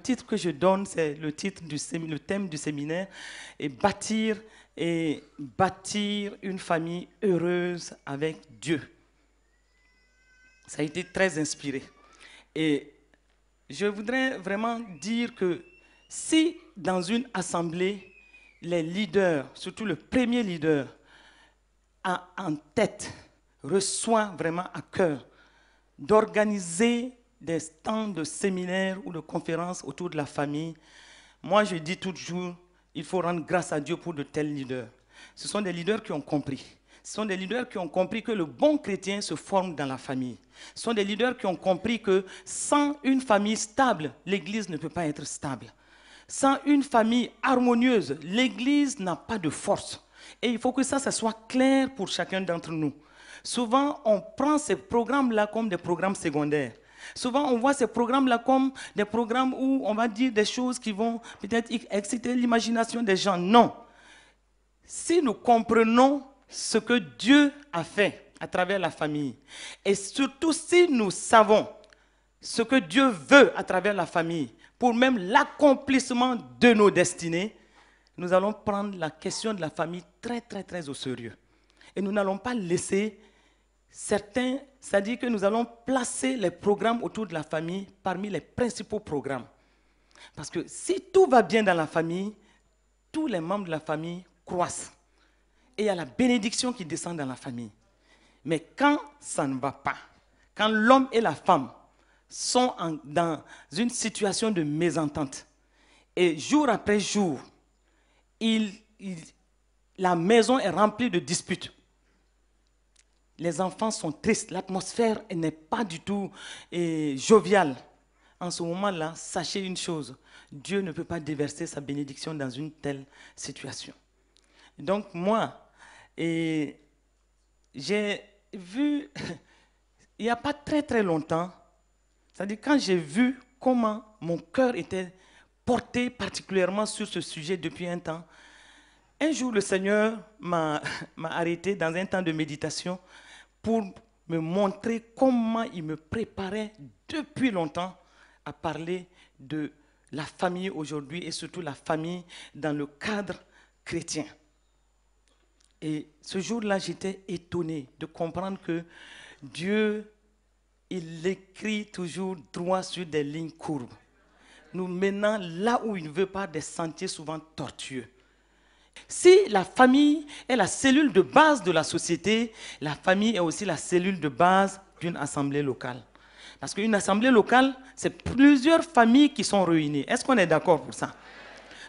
titre que je donne, c'est le titre du le thème du séminaire, et bâtir et bâtir une famille heureuse avec Dieu. Ça a été très inspiré. Et je voudrais vraiment dire que si dans une assemblée, les leaders, surtout le premier leader, a en tête, reçoit vraiment à cœur d'organiser des temps de séminaires ou de conférences autour de la famille, moi je dis toujours, il faut rendre grâce à Dieu pour de tels leaders. Ce sont des leaders qui ont compris. Ce sont des leaders qui ont compris que le bon chrétien se forme dans la famille. Ce sont des leaders qui ont compris que sans une famille stable, l'Église ne peut pas être stable. Sans une famille harmonieuse, l'Église n'a pas de force. Et il faut que ça, ça soit clair pour chacun d'entre nous. Souvent, on prend ces programmes-là comme des programmes secondaires. Souvent, on voit ces programmes-là comme des programmes où on va dire des choses qui vont peut-être exciter l'imagination des gens. Non. Si nous comprenons ce que Dieu a fait à travers la famille, et surtout si nous savons ce que Dieu veut à travers la famille, pour même l'accomplissement de nos destinées, nous allons prendre la question de la famille très, très, très au sérieux. Et nous n'allons pas laisser certains, c'est-à-dire que nous allons placer les programmes autour de la famille parmi les principaux programmes. Parce que si tout va bien dans la famille, tous les membres de la famille croissent. Et il y a la bénédiction qui descend dans la famille. Mais quand ça ne va pas, quand l'homme et la femme sont dans une situation de mésentente, et jour après jour, la maison est remplie de disputes, les enfants sont tristes, l'atmosphère n'est pas du tout eh, joviale. En ce moment-là, sachez une chose, Dieu ne peut pas déverser sa bénédiction dans une telle situation. Donc moi, eh, j'ai vu, il n'y a pas très très longtemps, c'est-à-dire quand j'ai vu comment mon cœur était porté particulièrement sur ce sujet depuis un temps, un jour le Seigneur m'a arrêté dans un temps de méditation pour me montrer comment il me préparait depuis longtemps à parler de la famille aujourd'hui et surtout la famille dans le cadre chrétien. Et ce jour-là, j'étais étonné de comprendre que Dieu, il écrit toujours droit sur des lignes courbes, nous menant là où il ne veut pas des sentiers souvent tortueux. Si la famille est la cellule de base de la société, la famille est aussi la cellule de base d'une assemblée locale. Parce qu'une assemblée locale, c'est plusieurs familles qui sont ruinées. Est-ce qu'on est, d'accord pour ça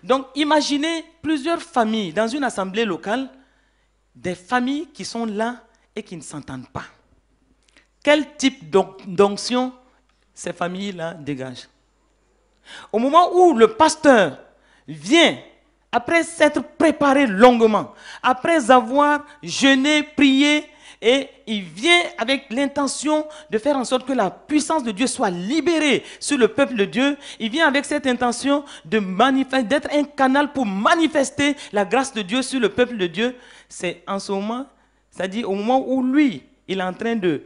Donc imaginez plusieurs familles dans une assemblée locale, des familles qui sont là et qui ne s'entendent pas. Quel type d'onction ces familles-là dégagent Au moment où le pasteur vient après s'être préparé longuement, après avoir jeûné, prié, et il vient avec l'intention de faire en sorte que la puissance de Dieu soit libérée sur le peuple de Dieu. Il vient avec cette intention de d'être un canal pour manifester la grâce de Dieu sur le peuple de Dieu. C'est en ce moment, c'est-à-dire au moment où lui, il est en train de,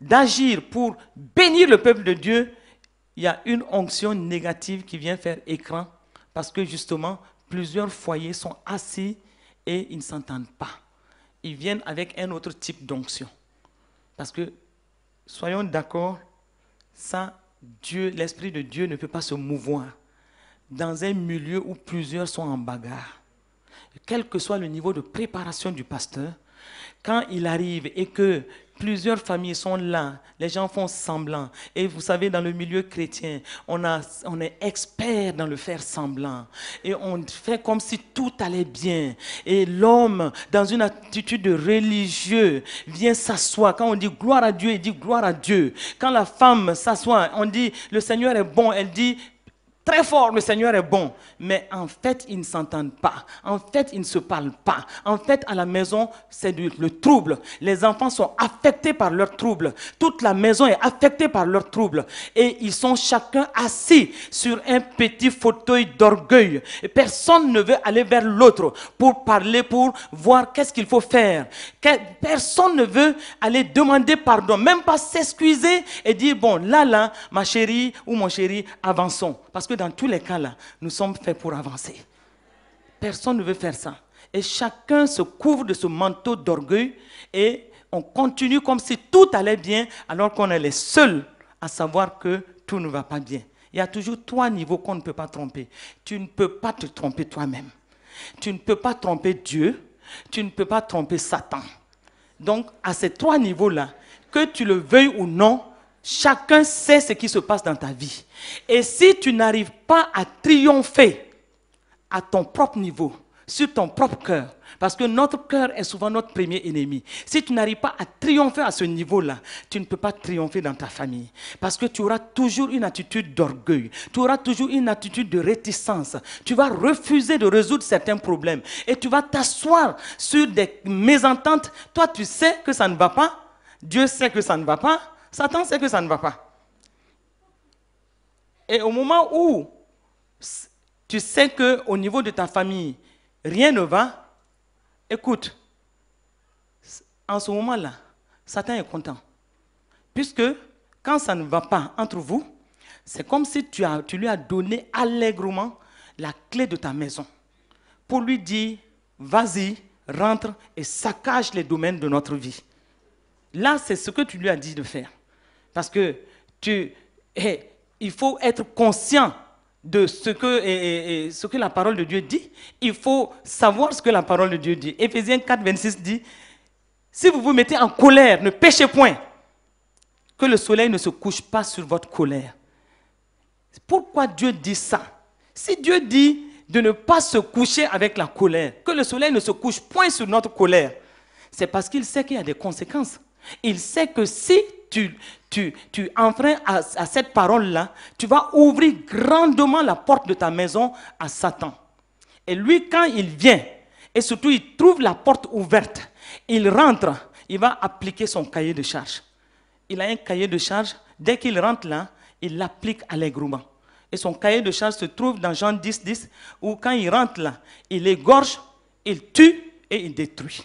d'agir pour bénir le peuple de Dieu, il y a une onction négative qui vient faire écran parce que justement, plusieurs foyers sont assis et ils ne s'entendent pas. Ils viennent avec un autre type d'onction. Parce que, soyons d'accord, Dieu, l'Esprit de Dieu ne peut pas se mouvoir dans un milieu où plusieurs sont en bagarre. Quel que soit le niveau de préparation du pasteur, quand il arrive et que Plusieurs familles sont là. Les gens font semblant. Et vous savez, dans le milieu chrétien, on, a, on est expert dans le faire semblant. Et on fait comme si tout allait bien. Et l'homme, dans une attitude de religieux, vient s'asseoir. Quand on dit gloire à Dieu, il dit gloire à Dieu. Quand la femme s'assoit, on dit le Seigneur est bon. Elle dit très fort, le Seigneur est bon. Mais en fait, ils ne s'entendent pas. En fait, ils ne se parlent pas. En fait, à la maison, c'est le trouble. Les enfants sont affectés par leur trouble. Toute la maison est affectée par leur trouble. Et ils sont chacun assis sur un petit fauteuil d'orgueil. Et Personne ne veut aller vers l'autre pour parler, pour voir qu'est-ce qu'il faut faire. Personne ne veut aller demander pardon, même pas s'excuser et dire, bon, là, là, ma chérie ou mon chéri, avançons. Parce que dans tous les cas, là, nous sommes faits pour avancer. Personne ne veut faire ça. Et chacun se couvre de ce manteau d'orgueil et on continue comme si tout allait bien alors qu'on est les seuls à savoir que tout ne va pas bien. Il y a toujours trois niveaux qu'on ne peut pas tromper. Tu ne peux pas te tromper toi-même. Tu ne peux pas tromper Dieu. Tu ne peux pas tromper Satan. Donc, à ces trois niveaux-là, que tu le veuilles ou non, Chacun sait ce qui se passe dans ta vie. Et si tu n'arrives pas à triompher à ton propre niveau, sur ton propre cœur, parce que notre cœur est souvent notre premier ennemi. Si tu n'arrives pas à triompher à ce niveau-là, tu ne peux pas triompher dans ta famille. Parce que tu auras toujours une attitude d'orgueil. Tu auras toujours une attitude de réticence. Tu vas refuser de résoudre certains problèmes. Et tu vas t'asseoir sur des mésententes. Toi, tu sais que ça ne va pas. Dieu sait que ça ne va pas. Satan sait que ça ne va pas. Et au moment où tu sais que au niveau de ta famille, rien ne va, écoute, en ce moment-là, Satan est content. Puisque quand ça ne va pas entre vous, c'est comme si tu lui as donné allègrement la clé de ta maison pour lui dire, vas-y, rentre et saccage les domaines de notre vie. Là, c'est ce que tu lui as dit de faire. Parce que tu, eh, il faut être conscient de ce que, eh, eh, ce que la parole de Dieu dit. Il faut savoir ce que la parole de Dieu dit. Éphésiens 4, 26 dit, si vous vous mettez en colère, ne péchez point. Que le soleil ne se couche pas sur votre colère. Pourquoi Dieu dit ça Si Dieu dit de ne pas se coucher avec la colère, que le soleil ne se couche point sur notre colère, c'est parce qu'il sait qu'il y a des conséquences. Il sait que si tu, tu, enfreins à, cette parole-là, tu vas ouvrir grandement la porte de ta maison à Satan. Et lui, quand il vient, et surtout il trouve la porte ouverte, il rentre, il va appliquer son cahier de charge. Il a un cahier de charge, dès qu'il rentre là, il l'applique allègrement. Et son cahier de charge se trouve dans Jean 10, 10, où quand il rentre là, il égorge, il tue et il détruit.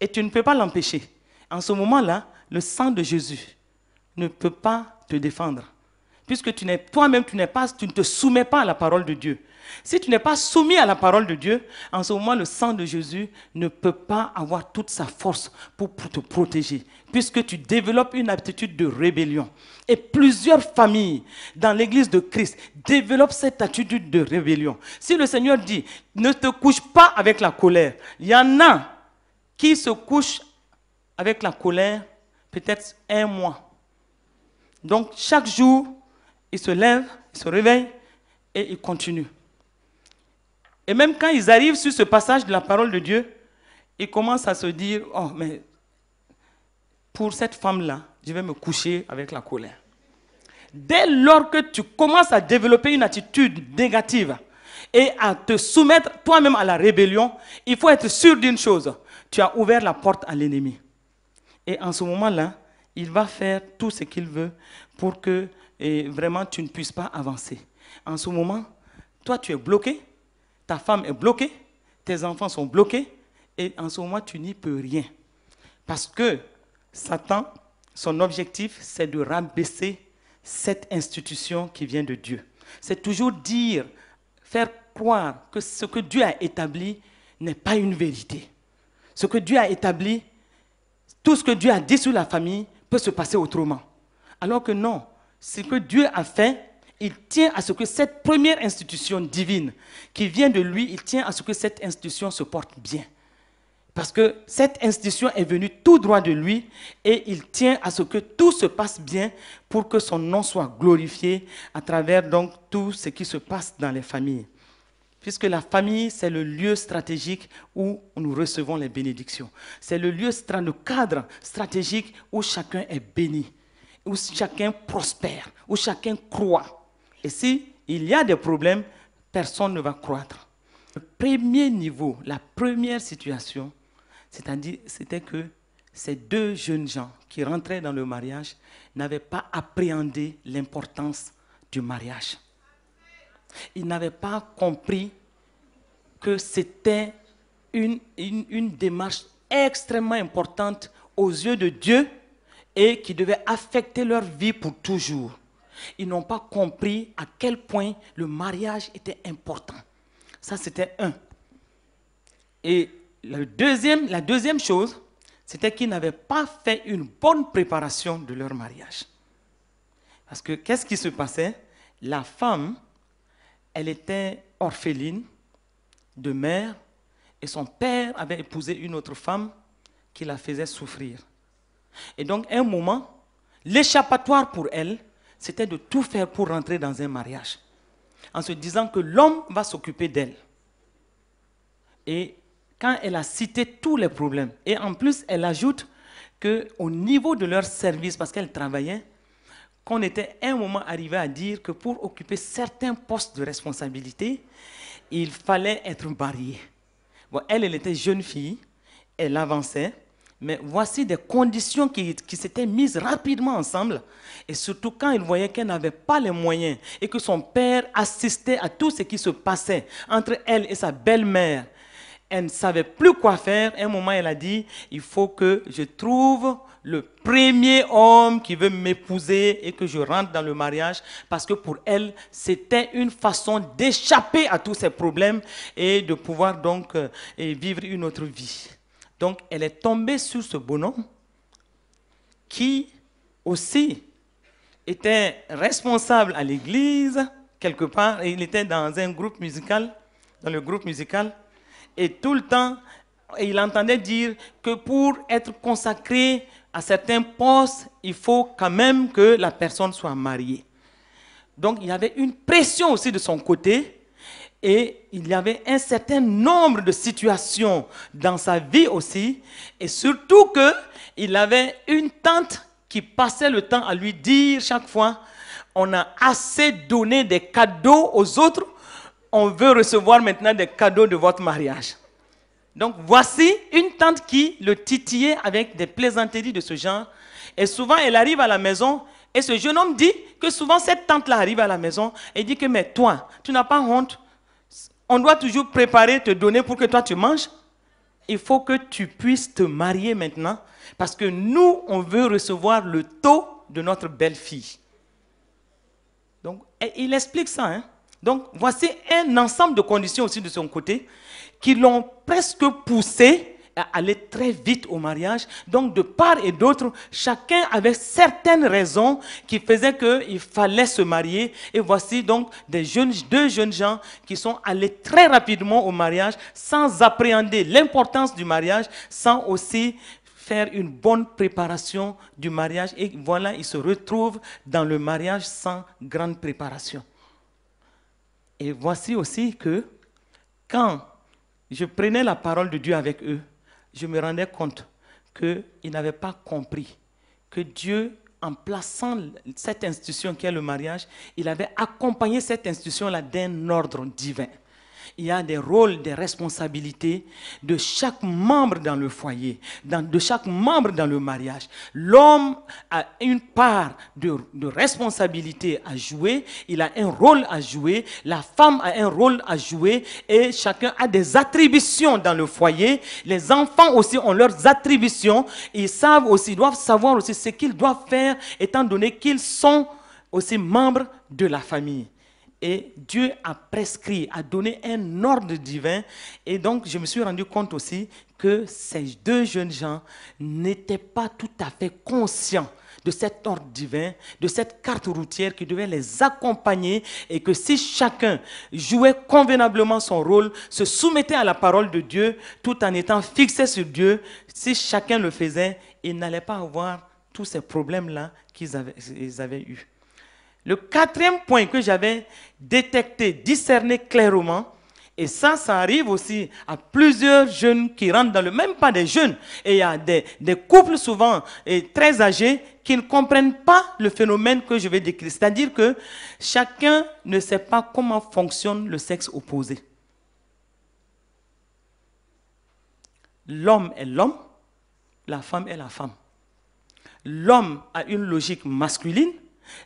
Et tu ne peux pas l'empêcher. En ce moment-là, le sang de Jésus ne peut pas te défendre. Puisque tu n'es toi-même, tu n'es pas, tu ne te soumets pas à la parole de Dieu. Si tu n'es pas soumis à la parole de Dieu, en ce moment, le sang de Jésus ne peut pas avoir toute sa force pour, te protéger, puisque tu développes une attitude de rébellion. Et plusieurs familles dans l'Église de Christ développent cette attitude de rébellion. Si le Seigneur dit, ne te couche pas avec la colère, il y en a qui se couchent avec la colère peut-être un mois. Donc chaque jour, il se lève, il se réveille et il continue. Et même quand ils arrivent sur ce passage de la parole de Dieu, ils commencent à se dire, oh, mais pour cette femme-là, je vais me coucher avec la colère. Dès lors que tu commences à développer une attitude négative et à te soumettre toi-même à la rébellion, il faut être sûr d'une chose, tu as ouvert la porte à l'ennemi. Et en ce moment-là, il va faire tout ce qu'il veut pour que vraiment tu ne puisses pas avancer. En ce moment, toi tu es bloqué, ta femme est bloquée, tes enfants sont bloqués, et en ce moment tu n'y peux rien. Parce que Satan, son objectif, c'est de rabaisser cette institution qui vient de Dieu. C'est toujours dire, faire croire que ce que Dieu a établi n'est pas une vérité. Ce que Dieu a établi tout ce que Dieu a dit sur la famille peut se passer autrement. Alors que non, ce que Dieu a fait, il tient à ce que cette première institution divine qui vient de lui, il tient à ce que cette institution se porte bien. Parce que cette institution est venue tout droit de lui et il tient à ce que tout se passe bien pour que son nom soit glorifié à travers donc tout ce qui se passe dans les familles puisque la famille, c'est le lieu stratégique où nous recevons les bénédictions. C'est le lieu, cadre stratégique où chacun est béni, où chacun prospère, où chacun croit. Et si il y a des problèmes, personne ne va croître. Le premier niveau, la première situation, c'est-à-dire, c'était que ces deux jeunes gens qui rentraient dans le mariage n'avaient pas appréhendé l'importance du mariage. Ils n'avaient pas compris que c'était une, démarche extrêmement importante aux yeux de Dieu et qui devait affecter leur vie pour toujours. Ils n'ont pas compris à quel point le mariage était important. Ça, c'était un. Et la deuxième chose, c'était qu'ils n'avaient pas fait une bonne préparation de leur mariage. Parce que qu'est-ce qui se passait La femme elle était orpheline de mère et son père avait épousé une autre femme qui la faisait souffrir. Et donc, un moment, l'échappatoire pour elle, c'était de tout faire pour rentrer dans un mariage, en se disant que l'homme va s'occuper d'elle. Et quand elle a cité tous les problèmes, et en plus, elle ajoute qu'au niveau de leur service, parce qu'elle travaillait, qu'on était un moment arrivé à dire que pour occuper certains postes de responsabilité, il fallait être marié. elle, elle était jeune fille, elle avançait, mais voici des conditions qui, s'étaient mises rapidement ensemble. Et surtout quand elle voyait qu'elle n'avait pas les moyens et que son père assistait à tout ce qui se passait entre elle et sa belle-mère, elle ne savait plus quoi faire. un moment, elle a dit, il faut que je trouve le premier homme qui veut m'épouser et que je rentre dans le mariage parce que pour elle, c'était une façon d'échapper à tous ces problèmes et de pouvoir donc euh, vivre une autre vie. Donc elle est tombée sur ce bonhomme qui aussi était responsable à l'église quelque part et il était dans un groupe musical, dans le groupe musical et tout le temps il entendait dire que pour être consacré à certains postes, il faut quand même que la personne soit mariée. Donc il y avait une pression aussi de son côté et il y avait un certain nombre de situations dans sa vie aussi et surtout que il avait une tante qui passait le temps à lui dire chaque fois on a assez donné des cadeaux aux autres, on veut recevoir maintenant des cadeaux de votre mariage. Donc voici une tante qui le titillait avec des plaisanteries de ce genre. Et souvent, elle arrive à la maison et ce jeune homme dit que souvent cette tante-là arrive à la maison et dit que mais toi, tu n'as pas honte. On doit toujours préparer, te donner pour que toi tu manges. Il faut que tu puisses te marier maintenant parce que nous, on veut recevoir le taux de notre belle-fille. Donc, il explique ça. Hein? Donc voici un ensemble de conditions aussi de son côté qui l'ont presque poussé à aller très vite au mariage. Donc de part et d'autre, chacun avait certaines raisons qui faisaient qu'il fallait se marier. Et voici donc des jeunes, deux jeunes gens qui sont allés très rapidement au mariage sans appréhender l'importance du mariage, sans aussi faire une bonne préparation du mariage. Et voilà, ils se retrouvent dans le mariage sans grande préparation. Et voici aussi que quand je prenais la parole de Dieu avec eux, je me rendais compte qu'ils n'avaient pas compris que Dieu, en plaçant cette institution qui est le mariage, il avait accompagné cette institution-là d'un ordre divin il y a des rôles, des responsabilités de chaque membre dans le foyer, de chaque membre dans le mariage. L'homme a une part de, responsabilité à jouer, il a un rôle à jouer, la femme a un rôle à jouer et chacun a des attributions dans le foyer. Les enfants aussi ont leurs attributions, ils savent aussi, doivent savoir aussi ce qu'ils doivent faire étant donné qu'ils sont aussi membres de la famille. Et Dieu a prescrit, a donné un ordre divin. Et donc, je me suis rendu compte aussi que ces deux jeunes gens n'étaient pas tout à fait conscients de cet ordre divin, de cette carte routière qui devait les accompagner et que si chacun jouait convenablement son rôle, se soumettait à la parole de Dieu tout en étant fixé sur Dieu, si chacun le faisait, il n'allait pas avoir tous ces problèmes-là qu'ils avaient, avaient eus. Le quatrième point que j'avais détecté, discerné clairement, et ça, ça arrive aussi à plusieurs jeunes qui rentrent dans le même pas des jeunes. Et il y a des, couples souvent très âgés qui ne comprennent pas le phénomène que je vais décrire. C'est-à-dire que chacun ne sait pas comment fonctionne le sexe opposé. L'homme est l'homme, la femme est la femme. L'homme a une logique masculine,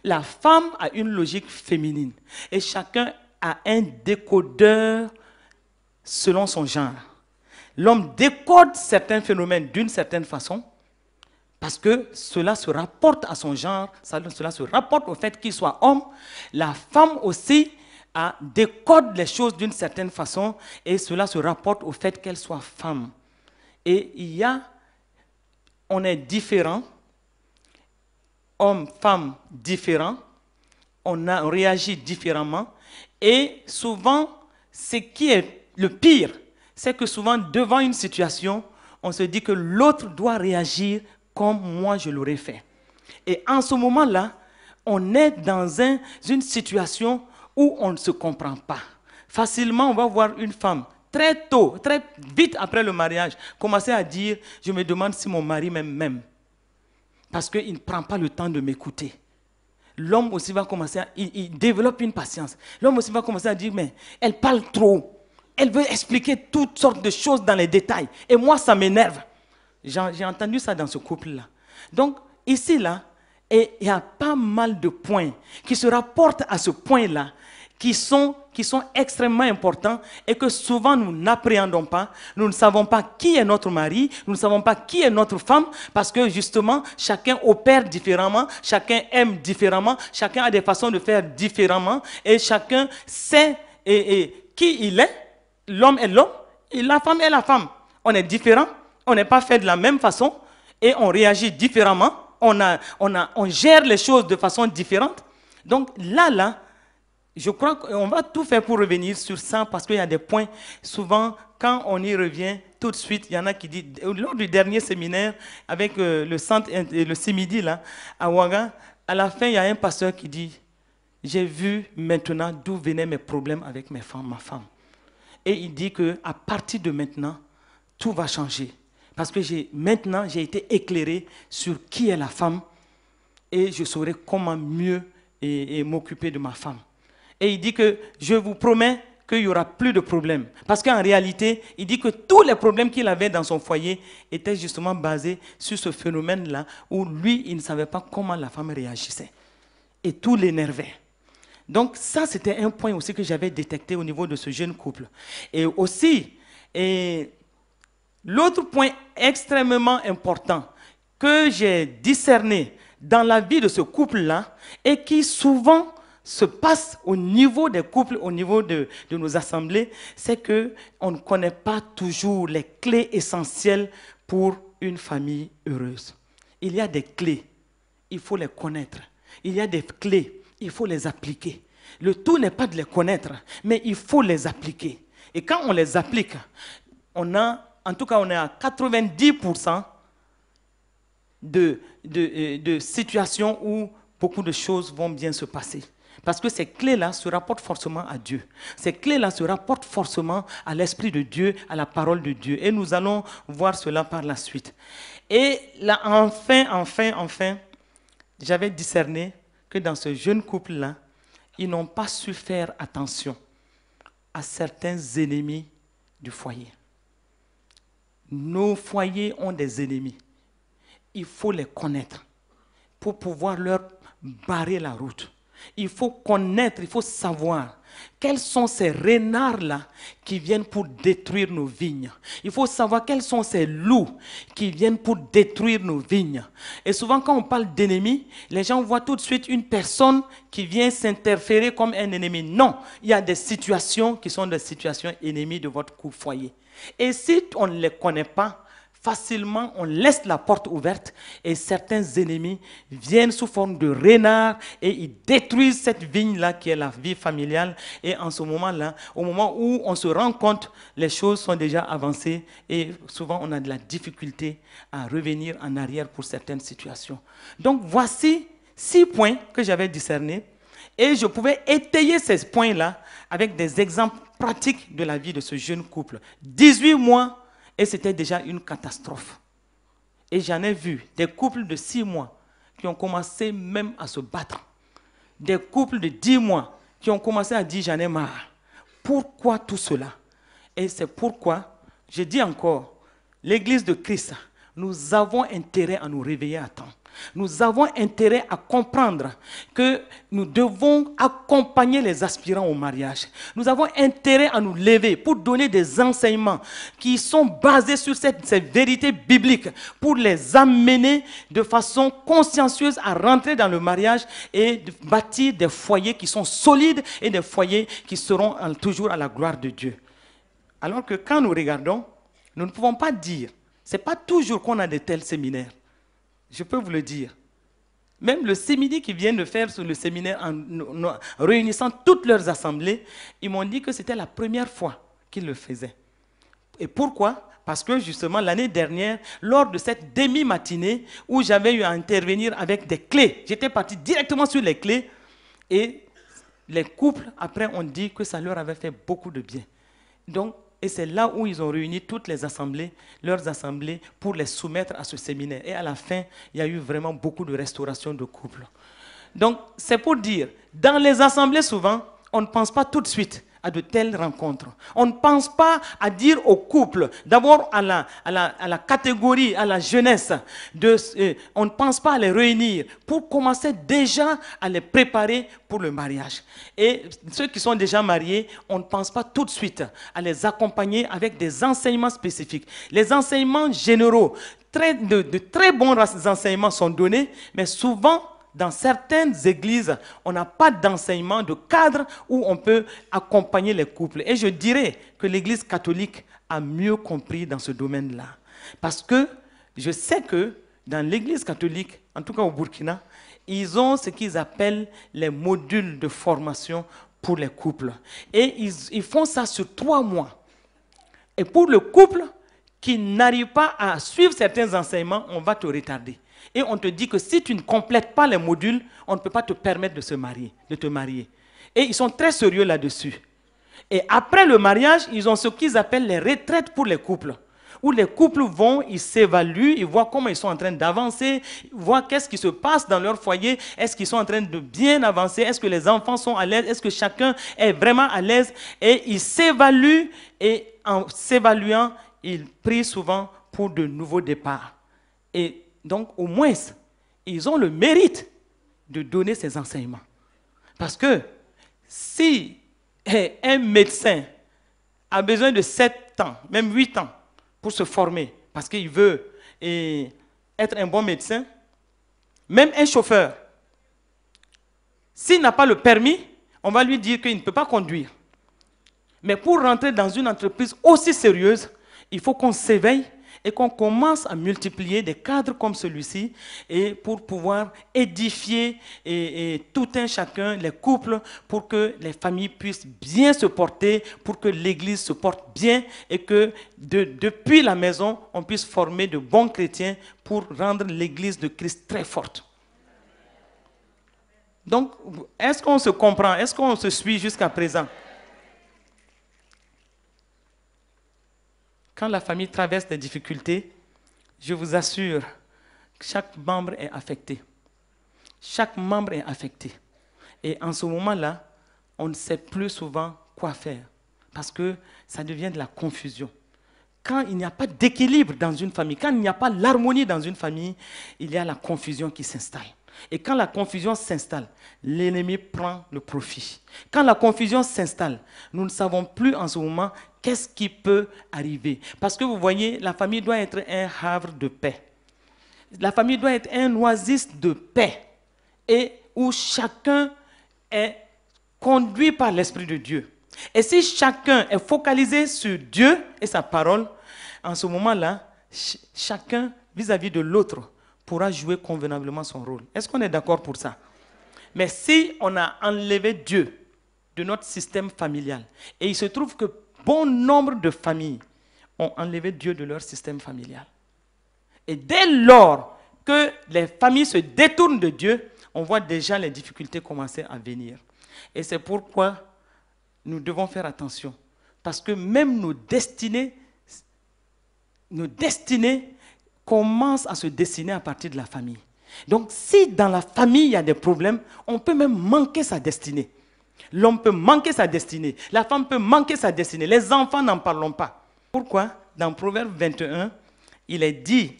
la femme a une logique féminine et chacun a un décodeur selon son genre. L'homme décode certains phénomènes d'une certaine façon parce que cela se rapporte à son genre, cela se rapporte au fait qu'il soit homme. La femme aussi décode les choses d'une certaine façon et cela se rapporte au fait qu'elle soit femme. Et il y a, on est différent hommes, femmes différents, on, a, réagi différemment. Et souvent, ce qui est le pire, c'est que souvent, devant une situation, on se dit que l'autre doit réagir comme moi je l'aurais fait. Et en ce moment-là, on est dans une situation où on ne se comprend pas. Facilement, on va voir une femme très tôt, très vite après le mariage, commencer à dire, je me demande si mon mari m'aime même parce qu'il ne prend pas le temps de m'écouter. L'homme aussi va commencer à. Il, développe une patience. L'homme aussi va commencer à dire Mais elle parle trop. Elle veut expliquer toutes sortes de choses dans les détails. Et moi, ça m'énerve. J'ai entendu ça dans ce couple-là. Donc, ici, là, il y a pas mal de points qui se rapportent à ce point-là qui sont, qui sont extrêmement importants et que souvent nous n'appréhendons pas. Nous ne savons pas qui est notre mari, nous ne savons pas qui est notre femme, parce que justement, chacun opère différemment, chacun aime différemment, chacun a des façons de faire différemment, et chacun sait et, qui il est. L'homme est l'homme, et la femme est la femme. On est différent, on n'est pas fait de la même façon, et on réagit différemment, on, a, on, a, on gère les choses de façon différente. Donc là, là, je crois qu'on va tout faire pour revenir sur ça parce qu'il y a des points. Souvent, quand on y revient tout de suite, il y en a qui disent, lors du dernier séminaire avec euh, le centre, le CIMIDI là, à Ouaga, à la fin, il y a un pasteur qui dit, j'ai vu maintenant d'où venaient mes problèmes avec mes femmes, ma femme. Et il dit que à partir de maintenant, tout va changer. Parce que maintenant, j'ai été éclairé sur qui est la femme et je saurai comment mieux m'occuper de ma femme et il dit que je vous promets qu'il n'y aura plus de problèmes, Parce qu'en réalité, il dit que tous les problèmes qu'il avait dans son foyer étaient justement basés sur ce phénomène-là où lui, il ne savait pas comment la femme réagissait. Et tout l'énervait. Donc ça, c'était un point aussi que j'avais détecté au niveau de ce jeune couple. Et aussi, l'autre point extrêmement important que j'ai discerné dans la vie de ce couple-là, et qui souvent se passe au niveau des couples, au niveau de, nos assemblées, c'est que on ne connaît pas toujours les clés essentielles pour une famille heureuse. Il y a des clés, il faut les connaître. Il y a des clés, il faut les appliquer. Le tout n'est pas de les connaître, mais il faut les appliquer. Et quand on les applique, on a, en tout cas, on est à 90% de, euh, de situations où beaucoup de choses vont bien se passer. Parce que ces clés-là se rapportent forcément à Dieu. Ces clés-là se rapportent forcément à l'Esprit de Dieu, à la parole de Dieu. Et nous allons voir cela par la suite. Et là, enfin, enfin, enfin, j'avais discerné que dans ce jeune couple-là, ils n'ont pas su faire attention à certains ennemis du foyer. Nos foyers ont des ennemis. Il faut les connaître pour pouvoir leur barrer la route il faut connaître, il faut savoir quels sont ces renards-là qui viennent pour détruire nos vignes. Il faut savoir quels sont ces loups qui viennent pour détruire nos vignes. Et souvent quand on parle d'ennemis, les gens voient tout de suite une personne qui vient s'interférer comme un ennemi. Non, il y a des situations qui sont des situations ennemies de votre foyer. Et si on ne les connaît pas, facilement on laisse la porte ouverte et certains ennemis viennent sous forme de renards et ils détruisent cette vigne-là qui est la vie familiale. Et en ce moment-là, au moment où on se rend compte, les choses sont déjà avancées et souvent on a de la difficulté à revenir en arrière pour certaines situations. Donc voici six points que j'avais discernés et je pouvais étayer ces points-là avec des exemples pratiques de la vie de ce jeune couple. 18 mois et c'était déjà une catastrophe. Et j'en ai vu des couples de six mois qui ont commencé même à se battre. Des couples de dix mois qui ont commencé à dire j'en ai marre. Pourquoi tout cela Et c'est pourquoi, je dis encore, l'Église de Christ, nous avons intérêt à nous réveiller à temps. Nous avons intérêt à comprendre que nous devons accompagner les aspirants au mariage. Nous avons intérêt à nous lever pour donner des enseignements qui sont basés sur cette, vérités vérité biblique pour les amener de façon consciencieuse à rentrer dans le mariage et bâtir des foyers qui sont solides et des foyers qui seront toujours à la gloire de Dieu. Alors que quand nous regardons, nous ne pouvons pas dire, ce n'est pas toujours qu'on a de tels séminaires. Je peux vous le dire. Même le séminaire qui viennent de faire sur le séminaire en, réunissant toutes leurs assemblées, ils m'ont dit que c'était la première fois qu'ils le faisaient. Et pourquoi Parce que justement l'année dernière, lors de cette demi-matinée où j'avais eu à intervenir avec des clés, j'étais parti directement sur les clés et les couples après ont dit que ça leur avait fait beaucoup de bien. Donc et c'est là où ils ont réuni toutes les assemblées, leurs assemblées, pour les soumettre à ce séminaire. Et à la fin, il y a eu vraiment beaucoup de restauration de couples. Donc, c'est pour dire, dans les assemblées, souvent, on ne pense pas tout de suite de telles rencontres. On ne pense pas à dire aux couples, d'abord à la, la, catégorie, à la jeunesse, de, euh, on ne pense pas à les réunir pour commencer déjà à les préparer pour le mariage. Et ceux qui sont déjà mariés, on ne pense pas tout de suite à les accompagner avec des enseignements spécifiques, les enseignements généraux. Très, de, de très bons enseignements sont donnés, mais souvent dans certaines églises, on n'a pas d'enseignement, de cadre où on peut accompagner les couples. Et je dirais que l'église catholique a mieux compris dans ce domaine-là. Parce que je sais que dans l'église catholique, en tout cas au Burkina, ils ont ce qu'ils appellent les modules de formation pour les couples. Et ils, ils font ça sur trois mois. Et pour le couple qui n'arrive pas à suivre certains enseignements, on va te retarder et on te dit que si tu ne complètes pas les modules, on ne peut pas te permettre de se marier, de te marier. Et ils sont très sérieux là-dessus. Et après le mariage, ils ont ce qu'ils appellent les retraites pour les couples. Où les couples vont, ils s'évaluent, ils voient comment ils sont en train d'avancer, ils voient qu'est-ce qui se passe dans leur foyer, est-ce qu'ils sont en train de bien avancer, est-ce que les enfants sont à l'aise, est-ce que chacun est vraiment à l'aise. Et ils s'évaluent et en s'évaluant, ils prient souvent pour de nouveaux départs. Et donc au moins, ils ont le mérite de donner ces enseignements. Parce que si eh, un médecin a besoin de 7 ans, même 8 ans, pour se former, parce qu'il veut eh, être un bon médecin, même un chauffeur, s'il n'a pas le permis, on va lui dire qu'il ne peut pas conduire. Mais pour rentrer dans une entreprise aussi sérieuse, il faut qu'on s'éveille et qu'on commence à multiplier des cadres comme celui-ci et pour pouvoir édifier tout un chacun, les couples, pour que les familles puissent bien se porter, pour que l'Église se porte bien et que depuis la maison, on puisse former de bons chrétiens pour rendre l'Église de Christ très forte. Donc, est-ce qu'on se comprend Est-ce qu'on se suit jusqu'à présent Quand la famille traverse des difficultés, je vous assure, que chaque membre est affecté. Chaque membre est affecté. Et en ce moment-là, on ne sait plus souvent quoi faire parce que ça devient de la confusion. Quand il n'y a pas d'équilibre dans une famille, quand il n'y a pas l'harmonie dans une famille, il y a la confusion qui s'installe. Et quand la confusion s'installe, l'ennemi prend le profit. Quand la confusion s'installe, nous ne savons plus en ce moment qu'est-ce qui peut arriver Parce que vous voyez, la famille doit être un havre de paix. La famille doit être un oasis de paix et où chacun est conduit par l'Esprit de Dieu. Et si chacun est focalisé sur Dieu et sa parole, en ce moment-là, chacun vis-à-vis de l'autre pourra jouer convenablement son rôle. Est-ce qu'on est d'accord pour ça Mais si on a enlevé Dieu de notre système familial, et il se trouve que bon nombre de familles ont enlevé Dieu de leur système familial. Et dès lors que les familles se détournent de Dieu, on voit déjà les difficultés commencer à venir. Et c'est pourquoi nous devons faire attention. Parce que même nos destinées, nos destinées commencent à se dessiner à partir de la famille. Donc si dans la famille il y a des problèmes, on peut même manquer sa destinée. L'homme peut manquer sa destinée. La femme peut manquer sa destinée. Les enfants n'en parlons pas. Pourquoi Dans Proverbe 21, il est dit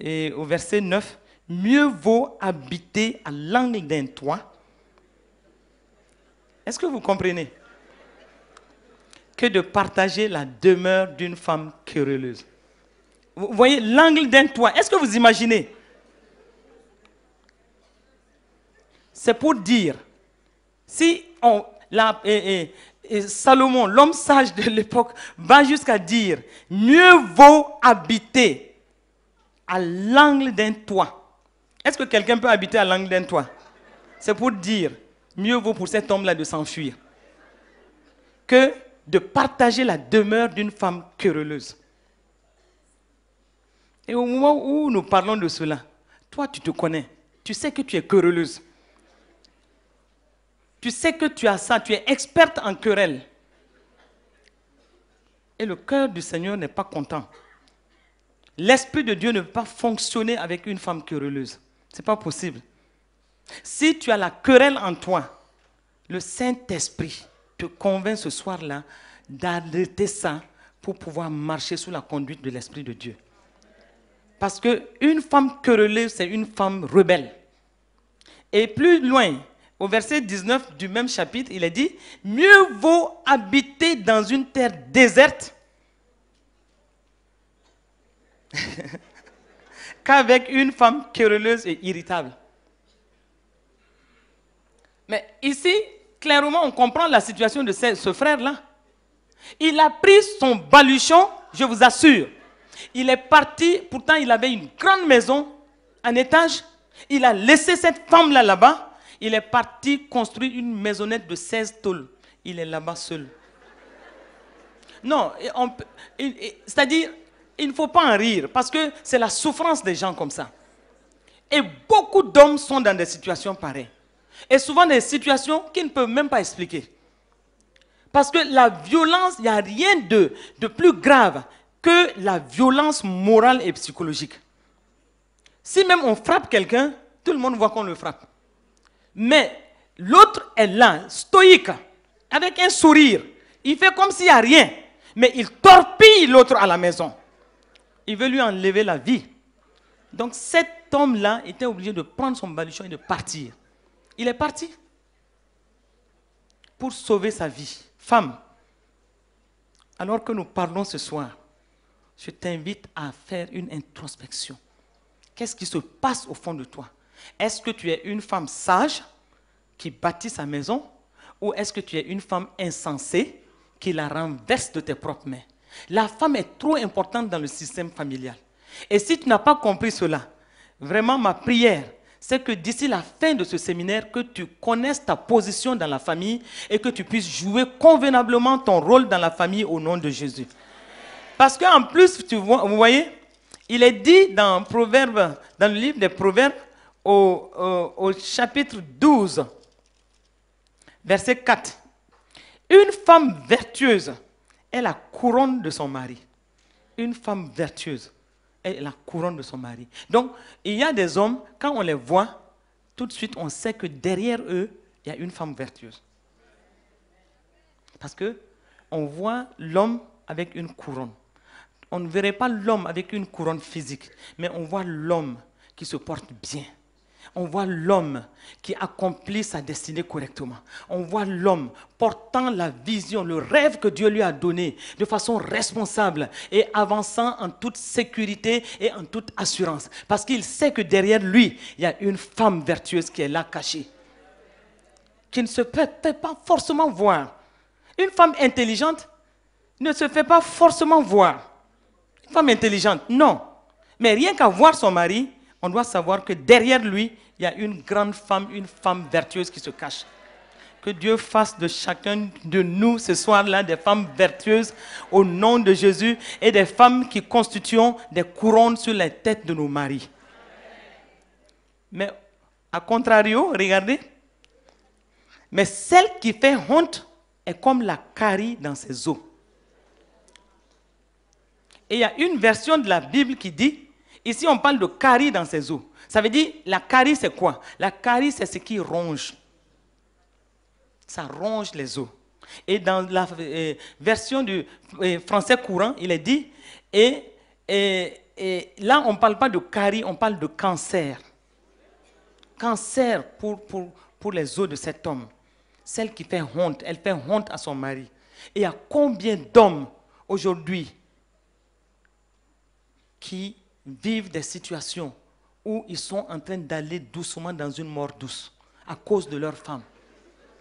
et au verset 9, mieux vaut habiter à l'angle d'un toit. Est-ce que vous comprenez Que de partager la demeure d'une femme querelleuse. Vous voyez l'angle d'un toit. Est-ce que vous imaginez C'est pour dire, si et, Salomon, l'homme sage de l'époque, va jusqu'à dire, mieux vaut habiter à l'angle d'un toit. Est-ce que quelqu'un peut habiter à l'angle d'un toit C'est pour dire, mieux vaut pour cet homme-là de s'enfuir que de partager la demeure d'une femme querelleuse. Et au moment où nous parlons de cela, toi tu te connais, tu sais que tu es querelleuse. Tu sais que tu as ça, tu es experte en querelle. Et le cœur du Seigneur n'est pas content. L'Esprit de Dieu ne peut pas fonctionner avec une femme querelleuse. Ce n'est pas possible. Si tu as la querelle en toi, le Saint-Esprit te convainc ce soir-là d'arrêter ça pour pouvoir marcher sous la conduite de l'Esprit de Dieu. Parce qu'une femme querelleuse, c'est une femme rebelle. Et plus loin, au verset 19 du même chapitre, il est dit, mieux vaut habiter dans une terre déserte qu'avec une femme querelleuse et irritable. Mais ici, clairement, on comprend la situation de ce, ce frère-là. Il a pris son baluchon, je vous assure. Il est parti, pourtant il avait une grande maison, un étage. Il a laissé cette femme-là là-bas. Il est parti construire une maisonnette de 16 tôles. Il est là-bas seul. Non, c'est-à-dire, il ne faut pas en rire parce que c'est la souffrance des gens comme ça. Et beaucoup d'hommes sont dans des situations pareilles. Et souvent des situations qu'ils ne peuvent même pas expliquer. Parce que la violence, il n'y a rien de, de plus grave que la violence morale et psychologique. Si même on frappe quelqu'un, tout le monde voit qu'on le frappe. Mais l'autre est là, stoïque, avec un sourire. Il fait comme s'il n'y a rien. Mais il torpille l'autre à la maison. Il veut lui enlever la vie. Donc cet homme-là était obligé de prendre son baluchon et de partir. Il est parti pour sauver sa vie. Femme, alors que nous parlons ce soir, je t'invite à faire une introspection. Qu'est-ce qui se passe au fond de toi est-ce que tu es une femme sage qui bâtit sa maison ou est-ce que tu es une femme insensée qui la renverse de tes propres mains La femme est trop importante dans le système familial. Et si tu n'as pas compris cela, vraiment ma prière, c'est que d'ici la fin de ce séminaire, que tu connaisses ta position dans la famille et que tu puisses jouer convenablement ton rôle dans la famille au nom de Jésus. Parce qu'en plus, tu vois, vous voyez, il est dit dans, proverbe, dans le livre des Proverbes au, chapitre 12, verset 4. Une femme vertueuse est la couronne de son mari. Une femme vertueuse est la couronne de son mari. Donc, il y a des hommes, quand on les voit, tout de suite, on sait que derrière eux, il y a une femme vertueuse. Parce que on voit l'homme avec une couronne. On ne verrait pas l'homme avec une couronne physique, mais on voit l'homme qui se porte bien, on voit l'homme qui accomplit sa destinée correctement. On voit l'homme portant la vision, le rêve que Dieu lui a donné de façon responsable et avançant en toute sécurité et en toute assurance. Parce qu'il sait que derrière lui, il y a une femme vertueuse qui est là cachée, qui ne se peut pas forcément voir. Une femme intelligente ne se fait pas forcément voir. Une femme intelligente, non. Mais rien qu'à voir son mari, on doit savoir que derrière lui, il y a une grande femme, une femme vertueuse qui se cache. Que Dieu fasse de chacun de nous ce soir-là des femmes vertueuses au nom de Jésus et des femmes qui constituent des couronnes sur les têtes de nos maris. Mais à contrario, regardez, mais celle qui fait honte est comme la carie dans ses os. Et il y a une version de la Bible qui dit Ici, on parle de carie dans ses os. Ça veut dire, la carie, c'est quoi La carie, c'est ce qui ronge. Ça ronge les os. Et dans la euh, version du euh, français courant, il est dit, et, là, on ne parle pas de carie, on parle de cancer. Cancer pour, pour, les os de cet homme. Celle qui fait honte, elle fait honte à son mari. Et à combien d'hommes aujourd'hui qui vivent des situations où ils sont en train d'aller doucement dans une mort douce à cause de leur femme.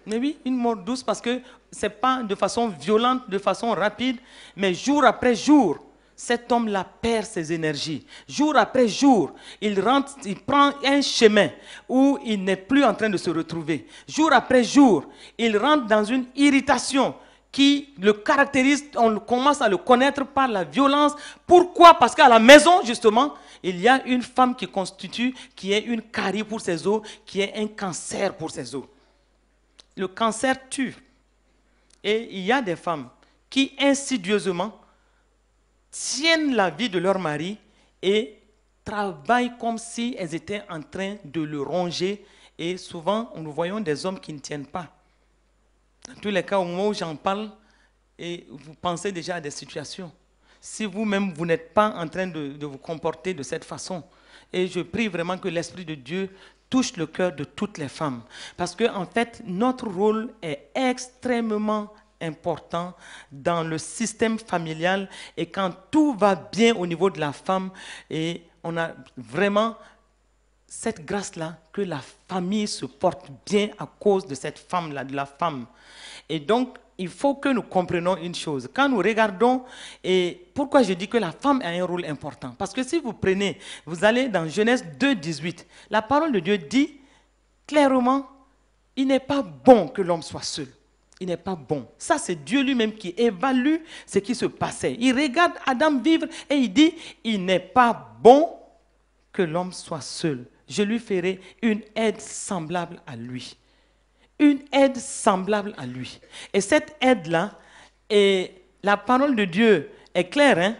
Mais oui, une mort douce parce que ce n'est pas de façon violente, de façon rapide, mais jour après jour, cet homme-là perd ses énergies. Jour après jour, il rentre, il prend un chemin où il n'est plus en train de se retrouver. Jour après jour, il rentre dans une irritation qui le caractérise, on commence à le connaître par la violence. Pourquoi Parce qu'à la maison, justement, il y a une femme qui constitue, qui est une carie pour ses os, qui est un cancer pour ses os. Le cancer tue. Et il y a des femmes qui insidieusement tiennent la vie de leur mari et travaillent comme si elles étaient en train de le ronger. Et souvent, nous voyons des hommes qui ne tiennent pas tous les cas, au moment où j'en parle, et vous pensez déjà à des situations. Si vous-même, vous, n'êtes pas en train de, de, vous comporter de cette façon, et je prie vraiment que l'Esprit de Dieu touche le cœur de toutes les femmes. Parce que, en fait, notre rôle est extrêmement important dans le système familial. Et quand tout va bien au niveau de la femme, et on a vraiment cette grâce-là, que la famille se porte bien à cause de cette femme-là, de la femme. Et donc, il faut que nous comprenions une chose. Quand nous regardons, et pourquoi je dis que la femme a un rôle important Parce que si vous prenez, vous allez dans Genèse 2, 18, la parole de Dieu dit clairement, il n'est pas bon que l'homme soit seul. Il n'est pas bon. Ça, c'est Dieu lui-même qui évalue ce qui se passait. Il regarde Adam vivre et il dit, il n'est pas bon que l'homme soit seul je lui ferai une aide semblable à lui. Une aide semblable à lui. Et cette aide-là, et la parole de Dieu est claire. Hein.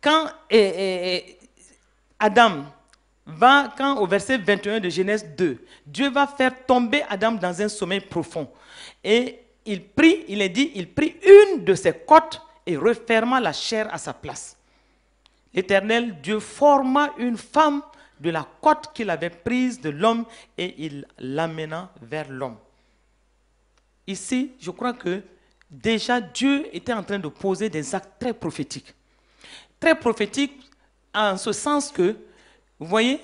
Quand et, Adam va, quand au verset 21 de Genèse 2, Dieu va faire tomber Adam dans un sommeil profond. Et il prit, il est dit, il prit une de ses côtes et referma la chair à sa place. L'Éternel Dieu forma une femme de la côte qu'il avait prise de l'homme et il l'amena vers l'homme. Ici, je crois que déjà Dieu était en train de poser des actes très prophétiques. Très prophétiques en ce sens que, vous voyez,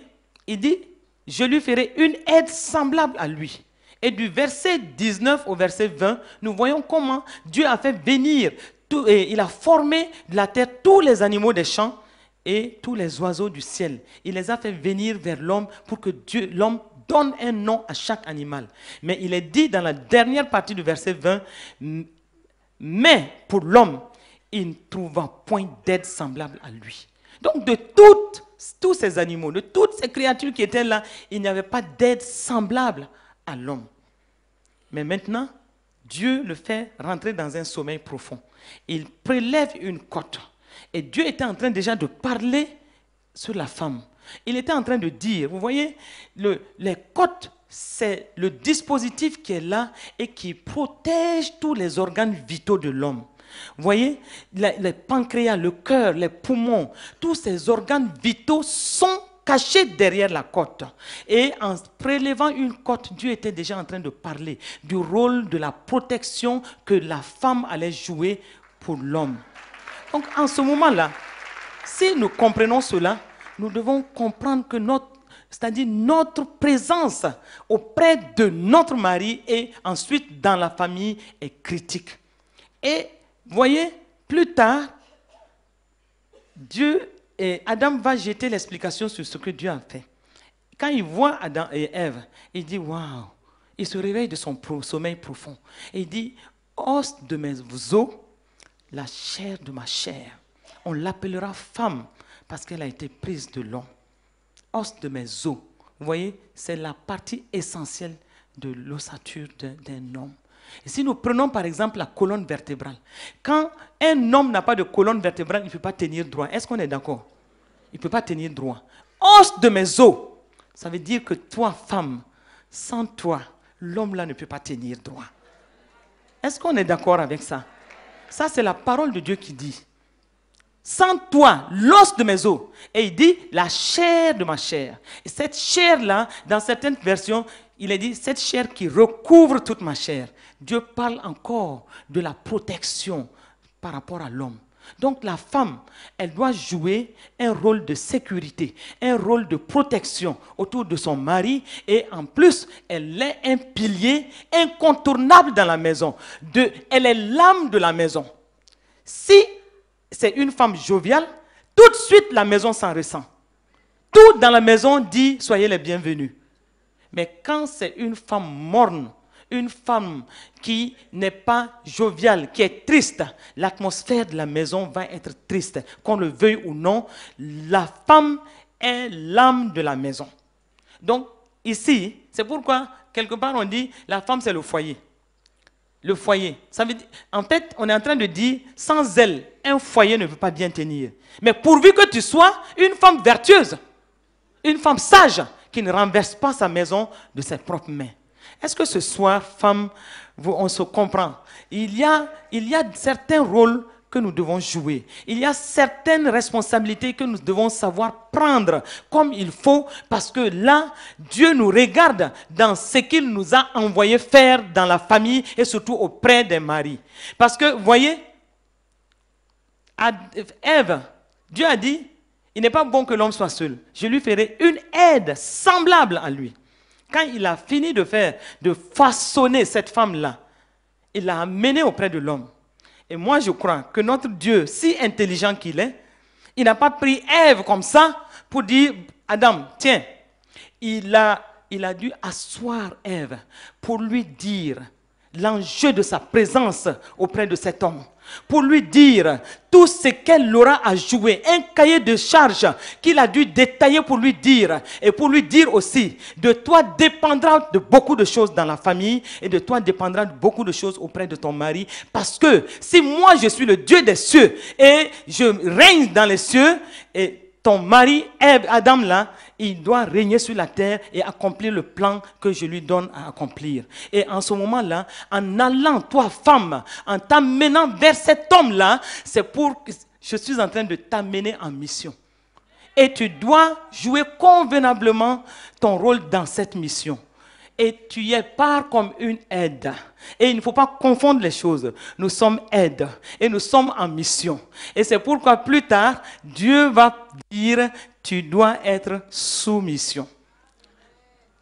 il dit, je lui ferai une aide semblable à lui. Et du verset 19 au verset 20, nous voyons comment Dieu a fait venir, tout, et il a formé de la terre tous les animaux des champs, et tous les oiseaux du ciel. Il les a fait venir vers l'homme pour que Dieu, l'homme donne un nom à chaque animal. Mais il est dit dans la dernière partie du verset 20, mais pour l'homme, il ne trouva point d'aide semblable à lui. Donc de toutes, tous ces animaux, de toutes ces créatures qui étaient là, il n'y avait pas d'aide semblable à l'homme. Mais maintenant, Dieu le fait rentrer dans un sommeil profond. Il prélève une côte. Et Dieu était en train déjà de parler sur la femme. Il était en train de dire, vous voyez, les côtes, c'est le dispositif qui est là et qui protège tous les organes vitaux de l'homme. Vous voyez, les, pancréas, le cœur, les poumons, tous ces organes vitaux sont cachés derrière la côte. Et en prélevant une côte, Dieu était déjà en train de parler du rôle de la protection que la femme allait jouer pour l'homme. Donc en ce moment-là, si nous comprenons cela, nous devons comprendre que notre, c'est-à-dire notre présence auprès de notre mari et ensuite dans la famille est critique. Et voyez, plus tard, Dieu et Adam va jeter l'explication sur ce que Dieu a fait. Quand il voit Adam et Ève, il dit waouh, il se réveille de son sommeil profond et il dit os de mes os la chair de ma chair. On l'appellera femme parce qu'elle a été prise de l'homme. Os de mes os. Vous voyez, c'est la partie essentielle de l'ossature d'un homme. Et si nous prenons par exemple la colonne vertébrale, quand un homme n'a pas de colonne vertébrale, il ne peut pas tenir droit. Est-ce qu'on est, d'accord Il ne peut pas tenir droit. Os de mes os, ça veut dire que toi, femme, sans toi, l'homme-là ne peut pas tenir droit. Est-ce qu'on est d'accord avec ça ça, c'est la parole de Dieu qui dit. Sans toi, l'os de mes os. Et il dit la chair de ma chair. Et cette chair-là, dans certaines versions, il est dit cette chair qui recouvre toute ma chair. Dieu parle encore de la protection par rapport à l'homme. Donc la femme, elle doit jouer un rôle de sécurité, un rôle de protection autour de son mari et en plus, elle est un pilier incontournable dans la maison. De, elle est l'âme de la maison. Si c'est une femme joviale, tout de suite la maison s'en ressent. Tout dans la maison dit soyez les bienvenus. Mais quand c'est une femme morne, une femme qui n'est pas joviale, qui est triste, l'atmosphère de la maison va être triste. Qu'on le veuille ou non, la femme est l'âme de la maison. Donc, ici, c'est pourquoi, quelque part, on dit, la femme, c'est le foyer. Le foyer. Ça veut en tête, on est en train de dire, sans elle, un foyer ne peut pas bien tenir. Mais pourvu que tu sois une femme vertueuse, une femme sage, qui ne renverse pas sa maison de ses propres mains. Est-ce que ce soir, femme, on se comprend il y, a, il y a certains rôles que nous devons jouer. Il y a certaines responsabilités que nous devons savoir prendre comme il faut parce que là, Dieu nous regarde dans ce qu'il nous a envoyé faire dans la famille et surtout auprès des maris. Parce que, vous voyez, Ève, Dieu a dit, il n'est pas bon que l'homme soit seul. Je lui ferai une aide semblable à lui. Quand il a fini de faire, de façonner cette femme-là, il l'a amenée auprès de l'homme. Et moi, je crois que notre Dieu, si intelligent qu'il est, il n'a pas pris Ève comme ça pour dire, Adam, tiens, il a, il a dû asseoir Ève pour lui dire, l'enjeu de sa présence auprès de cet homme pour lui dire tout ce qu'elle aura à jouer, un cahier de charges qu'il a dû détailler pour lui dire et pour lui dire aussi, de toi dépendra de beaucoup de choses dans la famille et de toi dépendra de beaucoup de choses auprès de ton mari parce que si moi je suis le Dieu des cieux et je règne dans les cieux et ton mari eh, Adam là, il doit régner sur la terre et accomplir le plan que je lui donne à accomplir. Et en ce moment-là, en allant, toi femme, en t'amenant vers cet homme-là, c'est pour que je suis en train de t'amener en mission. Et tu dois jouer convenablement ton rôle dans cette mission et tu es par comme une aide. Et il ne faut pas confondre les choses. Nous sommes aides et nous sommes en mission. Et c'est pourquoi plus tard, Dieu va dire, tu dois être soumission.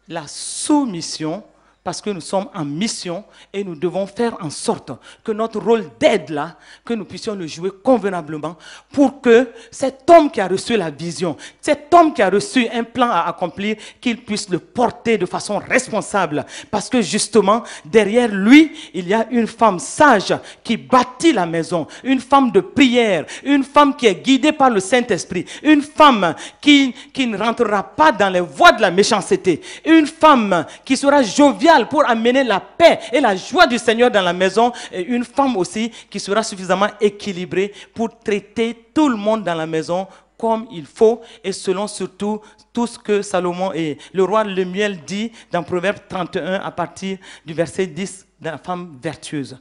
La soumission parce que nous sommes en mission et nous devons faire en sorte que notre rôle d'aide là, que nous puissions le jouer convenablement pour que cet homme qui a reçu la vision, cet homme qui a reçu un plan à accomplir, qu'il puisse le porter de façon responsable. Parce que justement, derrière lui, il y a une femme sage qui bâtit la maison, une femme de prière, une femme qui est guidée par le Saint-Esprit, une femme qui, ne rentrera pas dans les voies de la méchanceté, une femme qui sera joviale pour amener la paix et la joie du Seigneur dans la maison. Et une femme aussi qui sera suffisamment équilibrée pour traiter tout le monde dans la maison comme il faut et selon surtout tout ce que Salomon et le roi Lemuel dit dans Proverbe 31 à partir du verset 10 de femme vertueuse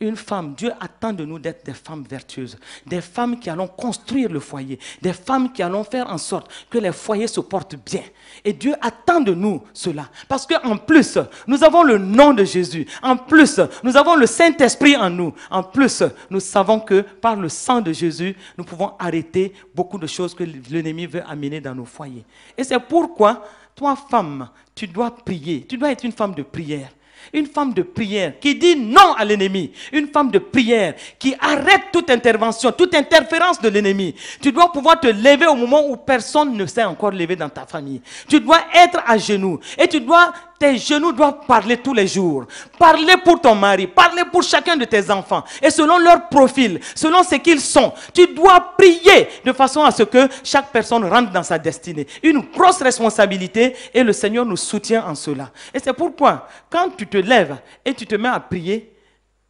une femme, Dieu attend de nous d'être des femmes vertueuses, des femmes qui allons construire le foyer, des femmes qui allons faire en sorte que les foyers se portent bien. Et Dieu attend de nous cela. Parce que en plus, nous avons le nom de Jésus. En plus, nous avons le Saint-Esprit en nous. En plus, nous savons que par le sang de Jésus, nous pouvons arrêter beaucoup de choses que l'ennemi veut amener dans nos foyers. Et c'est pourquoi, toi, femme, tu dois prier. Tu dois être une femme de prière. Une femme de prière qui dit non à l'ennemi. Une femme de prière qui arrête toute intervention, toute interférence de l'ennemi. Tu dois pouvoir te lever au moment où personne ne s'est encore levé dans ta famille. Tu dois être à genoux et tu dois tes genoux doivent parler tous les jours. Parler pour ton mari, parler pour chacun de tes enfants. Et selon leur profil, selon ce qu'ils sont, tu dois prier de façon à ce que chaque personne rentre dans sa destinée. Une grosse responsabilité et le Seigneur nous soutient en cela. Et c'est pourquoi, quand tu te lèves et tu te mets à prier,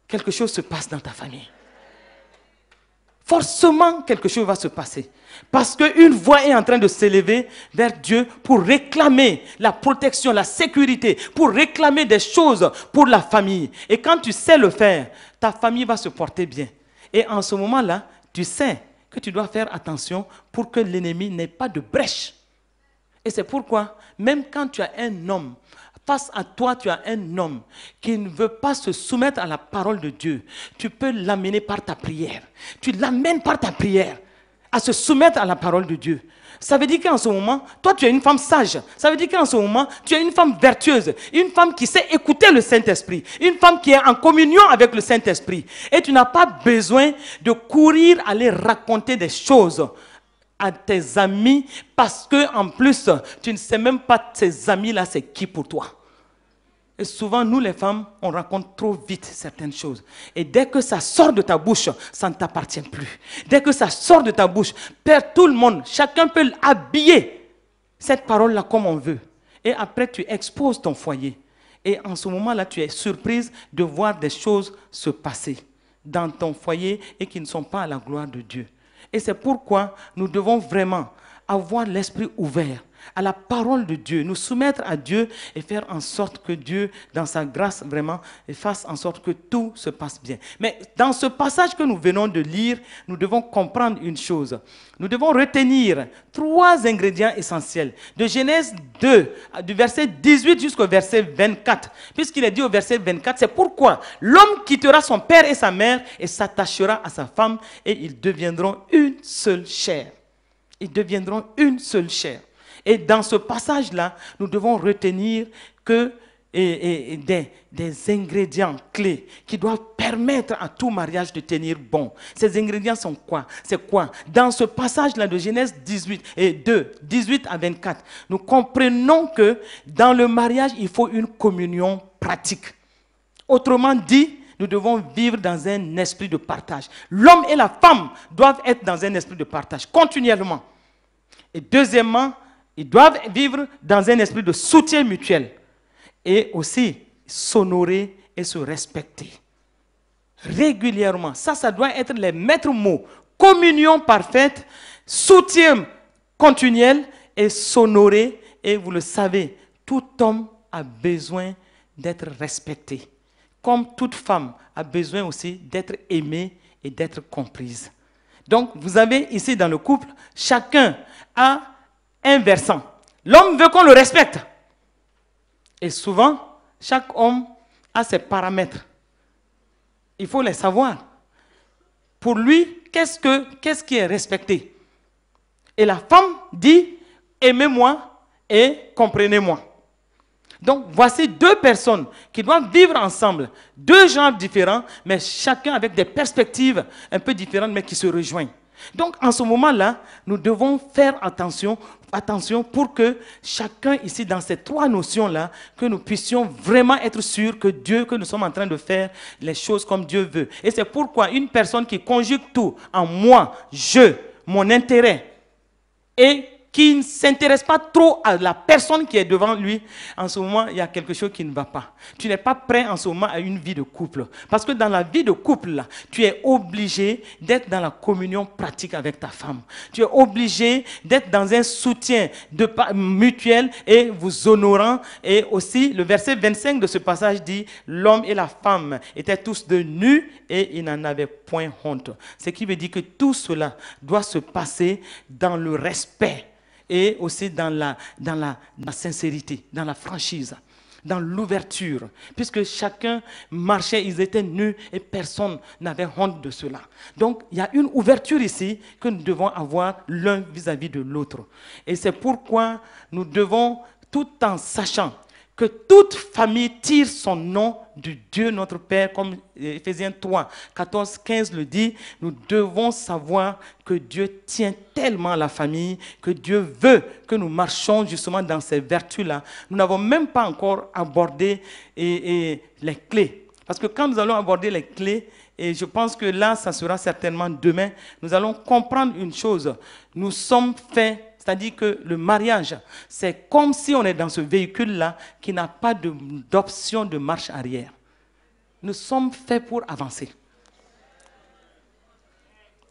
quelque chose se passe dans ta famille. Forcément, quelque chose va se passer. Parce qu'une voix est en train de s'élever vers Dieu pour réclamer la protection, la sécurité, pour réclamer des choses pour la famille. Et quand tu sais le faire, ta famille va se porter bien. Et en ce moment-là, tu sais que tu dois faire attention pour que l'ennemi n'ait pas de brèche. Et c'est pourquoi, même quand tu as un homme, face à toi, tu as un homme qui ne veut pas se soumettre à la parole de Dieu, tu peux l'amener par ta prière. Tu l'amènes par ta prière à se soumettre à la parole de Dieu. Ça veut dire qu'en ce moment, toi, tu es une femme sage. Ça veut dire qu'en ce moment, tu es une femme vertueuse, une femme qui sait écouter le Saint-Esprit, une femme qui est en communion avec le Saint-Esprit. Et tu n'as pas besoin de courir aller raconter des choses à tes amis parce que en plus, tu ne sais même pas tes amis là, c'est qui pour toi souvent, nous les femmes, on raconte trop vite certaines choses. Et dès que ça sort de ta bouche, ça ne t'appartient plus. Dès que ça sort de ta bouche, perd tout le monde. Chacun peut habiller cette parole-là comme on veut. Et après, tu exposes ton foyer. Et en ce moment-là, tu es surprise de voir des choses se passer dans ton foyer et qui ne sont pas à la gloire de Dieu. Et c'est pourquoi nous devons vraiment avoir l'esprit ouvert à la parole de Dieu, nous soumettre à Dieu et faire en sorte que Dieu, dans sa grâce vraiment, fasse en sorte que tout se passe bien. Mais dans ce passage que nous venons de lire, nous devons comprendre une chose. Nous devons retenir trois ingrédients essentiels de Genèse 2, du verset 18 jusqu'au verset 24. Puisqu'il est dit au verset 24, c'est pourquoi l'homme quittera son père et sa mère et s'attachera à sa femme et ils deviendront une seule chair. Ils deviendront une seule chair. Et dans ce passage-là, nous devons retenir que et, des, des, ingrédients clés qui doivent permettre à tout mariage de tenir bon. Ces ingrédients sont quoi C'est quoi Dans ce passage-là de Genèse 18 et 2, 18 à 24, nous comprenons que dans le mariage, il faut une communion pratique. Autrement dit, nous devons vivre dans un esprit de partage. L'homme et la femme doivent être dans un esprit de partage continuellement. Et deuxièmement, ils doivent vivre dans un esprit de soutien mutuel et aussi s'honorer et se respecter régulièrement. Ça, ça doit être les maîtres mots. Communion parfaite, soutien continuel et s'honorer. Et vous le savez, tout homme a besoin d'être respecté, comme toute femme a besoin aussi d'être aimée et d'être comprise. Donc, vous avez ici dans le couple, chacun a inversant. L'homme veut qu'on le respecte. Et souvent, chaque homme a ses paramètres. Il faut les savoir. Pour lui, qu'est-ce, qu'est-ce qui est respecté Et la femme dit, aimez-moi et comprenez-moi. Donc voici deux personnes qui doivent vivre ensemble, deux genres différents, mais chacun avec des perspectives un peu différentes, mais qui se rejoignent. Donc en ce moment-là, nous devons faire attention, attention pour que chacun ici dans ces trois notions-là, que nous puissions vraiment être sûrs que Dieu, que nous sommes en train de faire les choses comme Dieu veut. Et c'est pourquoi une personne qui conjugue tout en moi, je, mon intérêt et qui ne s'intéresse pas trop à la personne qui est devant lui, en ce moment, il y a quelque chose qui ne va pas. Tu n'es pas prêt en ce moment à une vie de couple. Parce que dans la vie de couple, tu es obligé d'être dans la communion pratique avec ta femme. Tu es obligé d'être dans un soutien de, mutuel et vous honorant. Et aussi, le verset 25 de ce passage dit, l'homme et la femme étaient tous de nus et ils n'en avaient point honte. Ce qui veut dire que tout cela doit se passer dans le respect et aussi dans la, dans la, sincérité, dans la franchise, dans l'ouverture, puisque chacun marchait, ils étaient nus et personne n'avait honte de cela. Donc il y a une ouverture ici que nous devons avoir l'un vis-à-vis de l'autre. Et c'est pourquoi nous devons, tout en sachant que toute famille tire son nom de Dieu notre Père, comme Ephésiens 3, 14, 15 le dit, nous devons savoir que Dieu tient tellement la famille, que Dieu veut que nous marchions justement dans ces vertus-là. Nous n'avons même pas encore abordé les clés. Parce que quand nous allons aborder les clés, et je pense que là, ça sera certainement demain, nous allons comprendre une chose. Nous sommes faits c'est-à-dire que le mariage, c'est comme si on est dans ce véhicule-là qui n'a pas d'option de, marche arrière. Nous sommes faits pour avancer.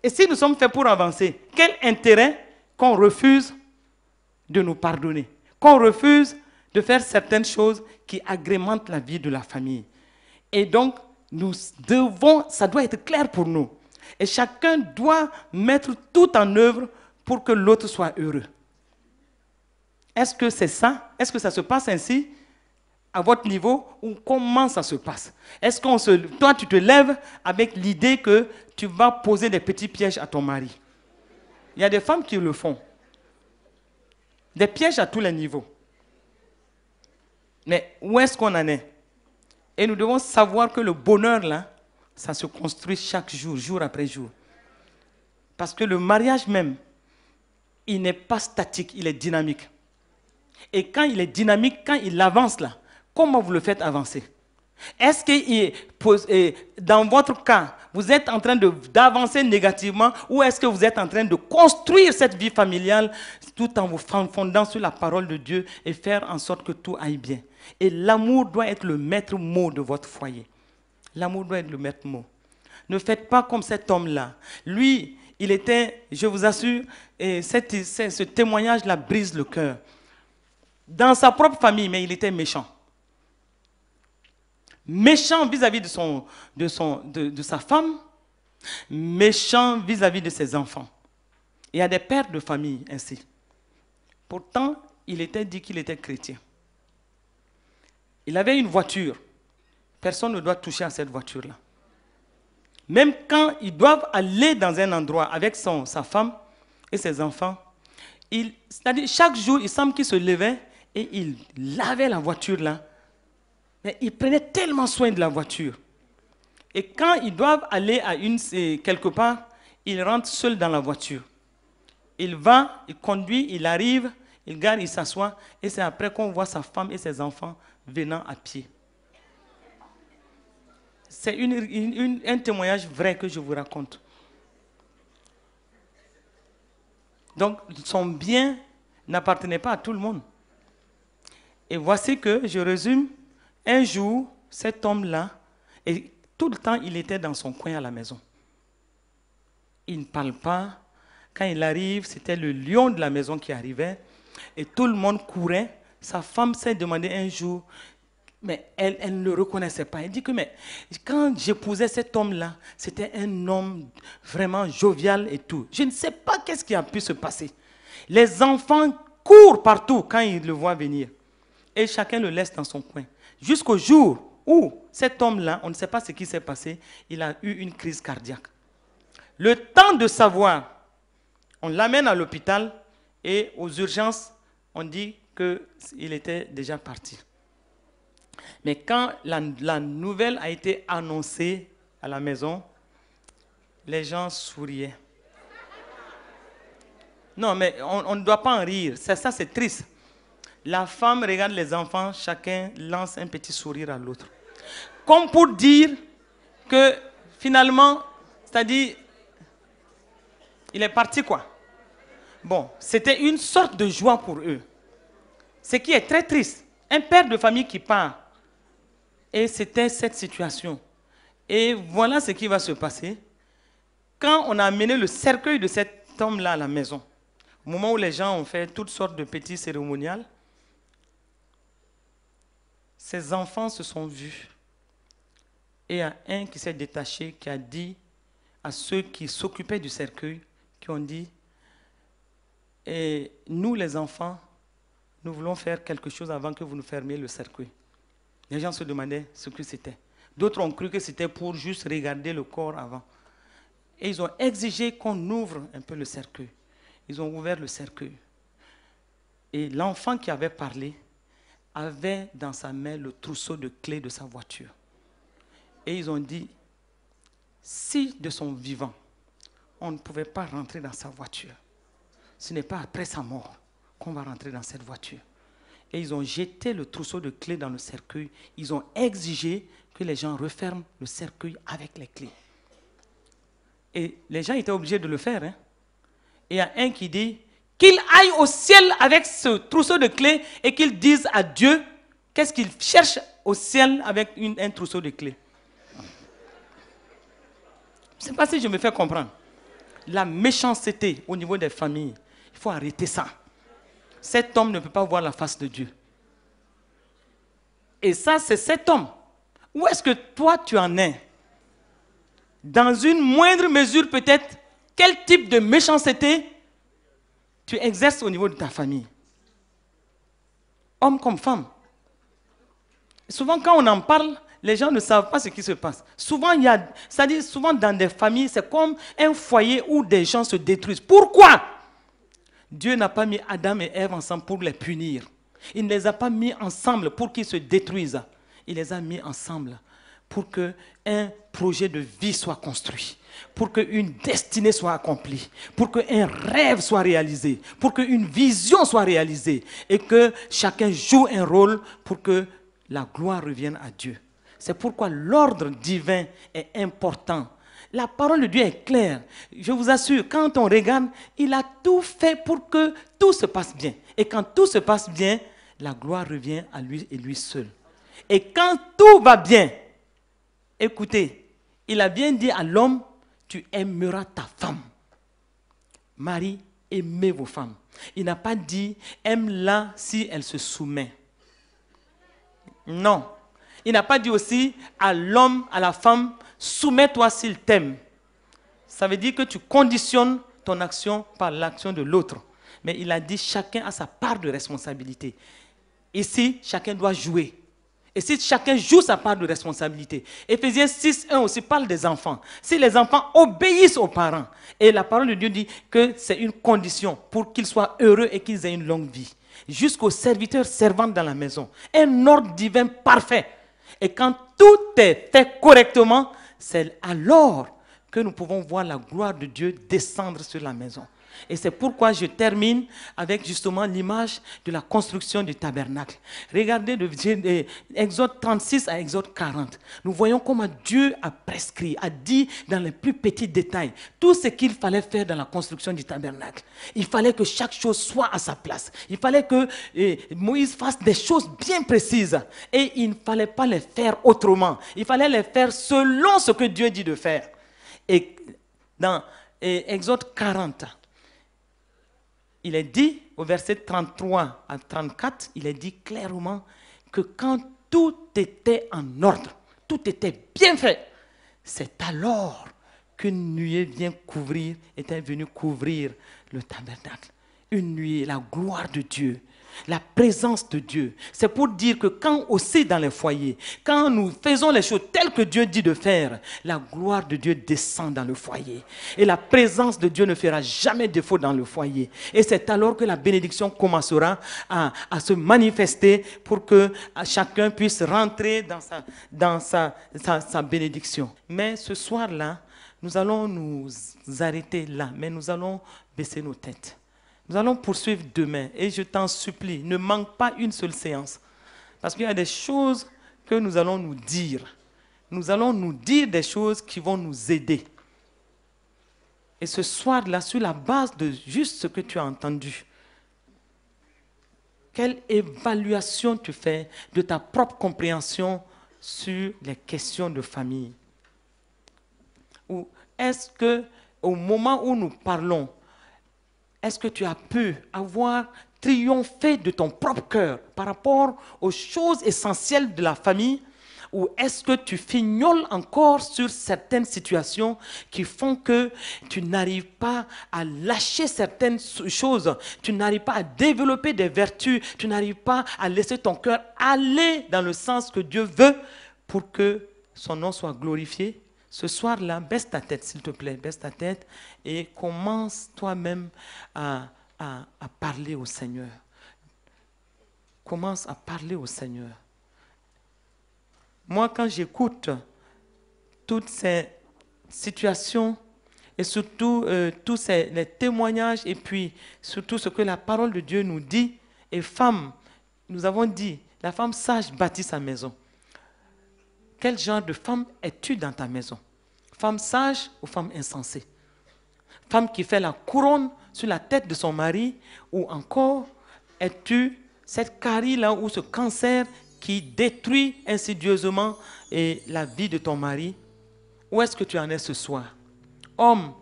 Et si nous sommes faits pour avancer, quel intérêt qu'on refuse de nous pardonner, qu'on refuse de faire certaines choses qui agrémentent la vie de la famille. Et donc, nous devons, ça doit être clair pour nous. Et chacun doit mettre tout en œuvre pour que l'autre soit heureux. Est-ce que c'est ça Est-ce que ça se passe ainsi à votre niveau ou comment ça se passe Est-ce qu'on se toi tu te lèves avec l'idée que tu vas poser des petits pièges à ton mari Il y a des femmes qui le font. Des pièges à tous les niveaux. Mais où est-ce qu'on en est Et nous devons savoir que le bonheur là, ça se construit chaque jour, jour après jour. Parce que le mariage même, il n'est pas statique, il est dynamique. Et quand il est dynamique, quand il avance là, comment vous le faites avancer Est-ce que dans votre cas, vous êtes en train d'avancer négativement ou est-ce que vous êtes en train de construire cette vie familiale tout en vous fondant sur la parole de Dieu et faire en sorte que tout aille bien Et l'amour doit être le maître mot de votre foyer. L'amour doit être le maître mot. Ne faites pas comme cet homme-là. Lui, il était, je vous assure, et ce témoignage la brise le cœur. Dans sa propre famille, mais il était méchant. Méchant vis-à-vis de, son, de, son, de, sa femme, méchant vis à -vis de ses enfants. Il y a des pères de famille ainsi. Pourtant, il était dit qu'il était chrétien. Il avait une voiture. Personne ne doit toucher à cette voiture-là. Même quand ils doivent aller dans un endroit avec sa femme et ses enfants, c'est-à-dire chaque jour, il semble qu'il se levait et il lavait la voiture là. Mais il prenait tellement soin de la voiture. Et quand ils doivent aller à une, quelque part, il rentre seul dans la voiture. Il va, il conduit, il arrive, il garde, il s'assoit, et c'est après qu'on voit sa femme et ses enfants venant à pied. C'est un témoignage vrai que je vous raconte. Donc, son bien n'appartenait pas à tout le monde. Et voici que, je résume, un jour, cet homme-là, et tout le temps, il était dans son coin à la maison. Il ne parle pas. Quand il arrive, c'était le lion de la maison qui arrivait. Et tout le monde courait. Sa femme s'est demandé un jour mais elle, ne le reconnaissait pas. Elle dit que mais, quand j'épousais cet homme-là, c'était un homme vraiment jovial et tout. Je ne sais pas qu'est-ce qui a pu se passer. Les enfants courent partout quand ils le voient venir. Et chacun le laisse dans son coin. Jusqu'au jour où cet homme-là, on ne sait pas ce qui s'est passé, il a eu une crise cardiaque. Le temps de savoir, on l'amène à l'hôpital et aux urgences, on dit qu'il était déjà parti. Mais quand la, nouvelle a été annoncée à la maison, les gens souriaient. Non, mais on, ne doit pas en rire. ça c'est triste. La femme regarde les enfants, chacun lance un petit sourire à l'autre. Comme pour dire que finalement, c'est-à-dire, il est parti quoi. Bon, c'était une sorte de joie pour eux. Ce qui est très triste. Un père de famille qui part, et c'était cette situation. Et voilà ce qui va se passer. Quand on a amené le cercueil de cet homme-là à la maison, au moment où les gens ont fait toutes sortes de petits cérémonials, ces enfants se sont vus. Et il un qui s'est détaché, qui a dit à ceux qui s'occupaient du cercueil, qui ont dit, et nous les enfants, nous voulons faire quelque chose avant que vous nous fermiez le cercueil. Les gens se demandaient ce que c'était. D'autres ont cru que c'était pour juste regarder le corps avant. Et ils ont exigé qu'on ouvre un peu le cercueil. Ils ont ouvert le cercueil. Et l'enfant qui avait parlé avait dans sa main le trousseau de clés de sa voiture. Et ils ont dit, si de son vivant, on ne pouvait pas rentrer dans sa voiture, ce n'est pas après sa mort qu'on va rentrer dans cette voiture et ils ont jeté le trousseau de clés dans le cercueil. Ils ont exigé que les gens referment le cercueil avec les clés. Et les gens étaient obligés de le faire. Hein. Et il y a un qui dit qu'il aille au ciel avec ce trousseau de clés et qu'il dise à Dieu qu'est-ce qu'il cherche au ciel avec un trousseau de clés. Je ne sais pas si je me fais comprendre. La méchanceté au niveau des familles, il faut arrêter ça cet homme ne peut pas voir la face de Dieu. Et ça, c'est cet homme. Où est-ce que toi, tu en es Dans une moindre mesure, peut-être, quel type de méchanceté tu exerces au niveau de ta famille Homme comme femme. Souvent, quand on en parle, les gens ne savent pas ce qui se passe. Souvent, il y a, c'est-à-dire souvent dans des familles, c'est comme un foyer où des gens se détruisent. Pourquoi Dieu n'a pas mis Adam et Ève ensemble pour les punir. Il ne les a pas mis ensemble pour qu'ils se détruisent. Il les a mis ensemble pour que un projet de vie soit construit, pour qu'une destinée soit accomplie, pour qu'un rêve soit réalisé, pour qu'une vision soit réalisée et que chacun joue un rôle pour que la gloire revienne à Dieu. C'est pourquoi l'ordre divin est important la parole de Dieu est claire. Je vous assure, quand on regarde, il a tout fait pour que tout se passe bien. Et quand tout se passe bien, la gloire revient à lui et lui seul. Et quand tout va bien, écoutez, il a bien dit à l'homme, tu aimeras ta femme. Marie, aimez vos femmes. Il n'a pas dit, aime-la si elle se soumet. Non. Il n'a pas dit aussi à l'homme, à la femme, Soumets-toi s'il t'aime. Ça veut dire que tu conditionnes ton action par l'action de l'autre. Mais il a dit chacun a sa part de responsabilité. Ici, chacun doit jouer. Et si chacun joue sa part de responsabilité, Ephésiens 6.1 aussi parle des enfants. Si les enfants obéissent aux parents, et la parole de Dieu dit que c'est une condition pour qu'ils soient heureux et qu'ils aient une longue vie. Jusqu'aux serviteurs servant dans la maison. Un ordre divin parfait. Et quand tout est fait correctement, c'est alors que nous pouvons voir la gloire de Dieu descendre sur la maison. Et c'est pourquoi je termine avec justement l'image de la construction du tabernacle. Regardez de Exode 36 à Exode 40. Nous voyons comment Dieu a prescrit, a dit dans les plus petits détails tout ce qu'il fallait faire dans la construction du tabernacle. Il fallait que chaque chose soit à sa place. Il fallait que eh, Moïse fasse des choses bien précises. Et il ne fallait pas les faire autrement. Il fallait les faire selon ce que Dieu dit de faire. Et dans eh, Exode 40, il est dit, au verset 33 à 34, il est dit clairement que quand tout était en ordre, tout était bien fait, c'est alors qu'une nuée vient couvrir, était venue couvrir le tabernacle. Une nuée, la gloire de Dieu la présence de Dieu. C'est pour dire que quand aussi dans les foyers, quand nous faisons les choses telles que Dieu dit de faire, la gloire de Dieu descend dans le foyer. Et la présence de Dieu ne fera jamais défaut dans le foyer. Et c'est alors que la bénédiction commencera à, se manifester pour que chacun puisse rentrer dans sa bénédiction. Mais ce soir-là, nous allons nous arrêter là, mais nous allons baisser nos têtes. Nous allons poursuivre demain et je t'en supplie, ne manque pas une seule séance. Parce qu'il y a des choses que nous allons nous dire. Nous allons nous dire des choses qui vont nous aider. Et ce soir-là, sur la base de juste ce que tu as entendu, quelle évaluation tu fais de ta propre compréhension sur les questions de famille Ou est-ce que au moment où nous parlons, est-ce que tu as pu avoir triomphé de ton propre cœur par rapport aux choses essentielles de la famille ou est-ce que tu fignoles encore sur certaines situations qui font que tu n'arrives pas à lâcher certaines choses, tu n'arrives pas à développer des vertus, tu n'arrives pas à laisser ton cœur aller dans le sens que Dieu veut pour que son nom soit glorifié ce soir-là, baisse ta tête, s'il te plaît, baisse ta tête et commence toi-même à, parler au Seigneur. Commence à parler au Seigneur. Moi, quand j'écoute toutes ces situations et surtout euh, tous ces les témoignages et puis surtout ce que la parole de Dieu nous dit, et femme, nous avons dit, la femme sage bâtit sa maison quel genre de femme es-tu dans ta maison Femme sage ou femme insensée Femme qui fait la couronne sur la tête de son mari ou encore es-tu cette carie-là ou ce cancer qui détruit insidieusement eh, la vie de ton mari Où est-ce que tu en es ce soir Homme,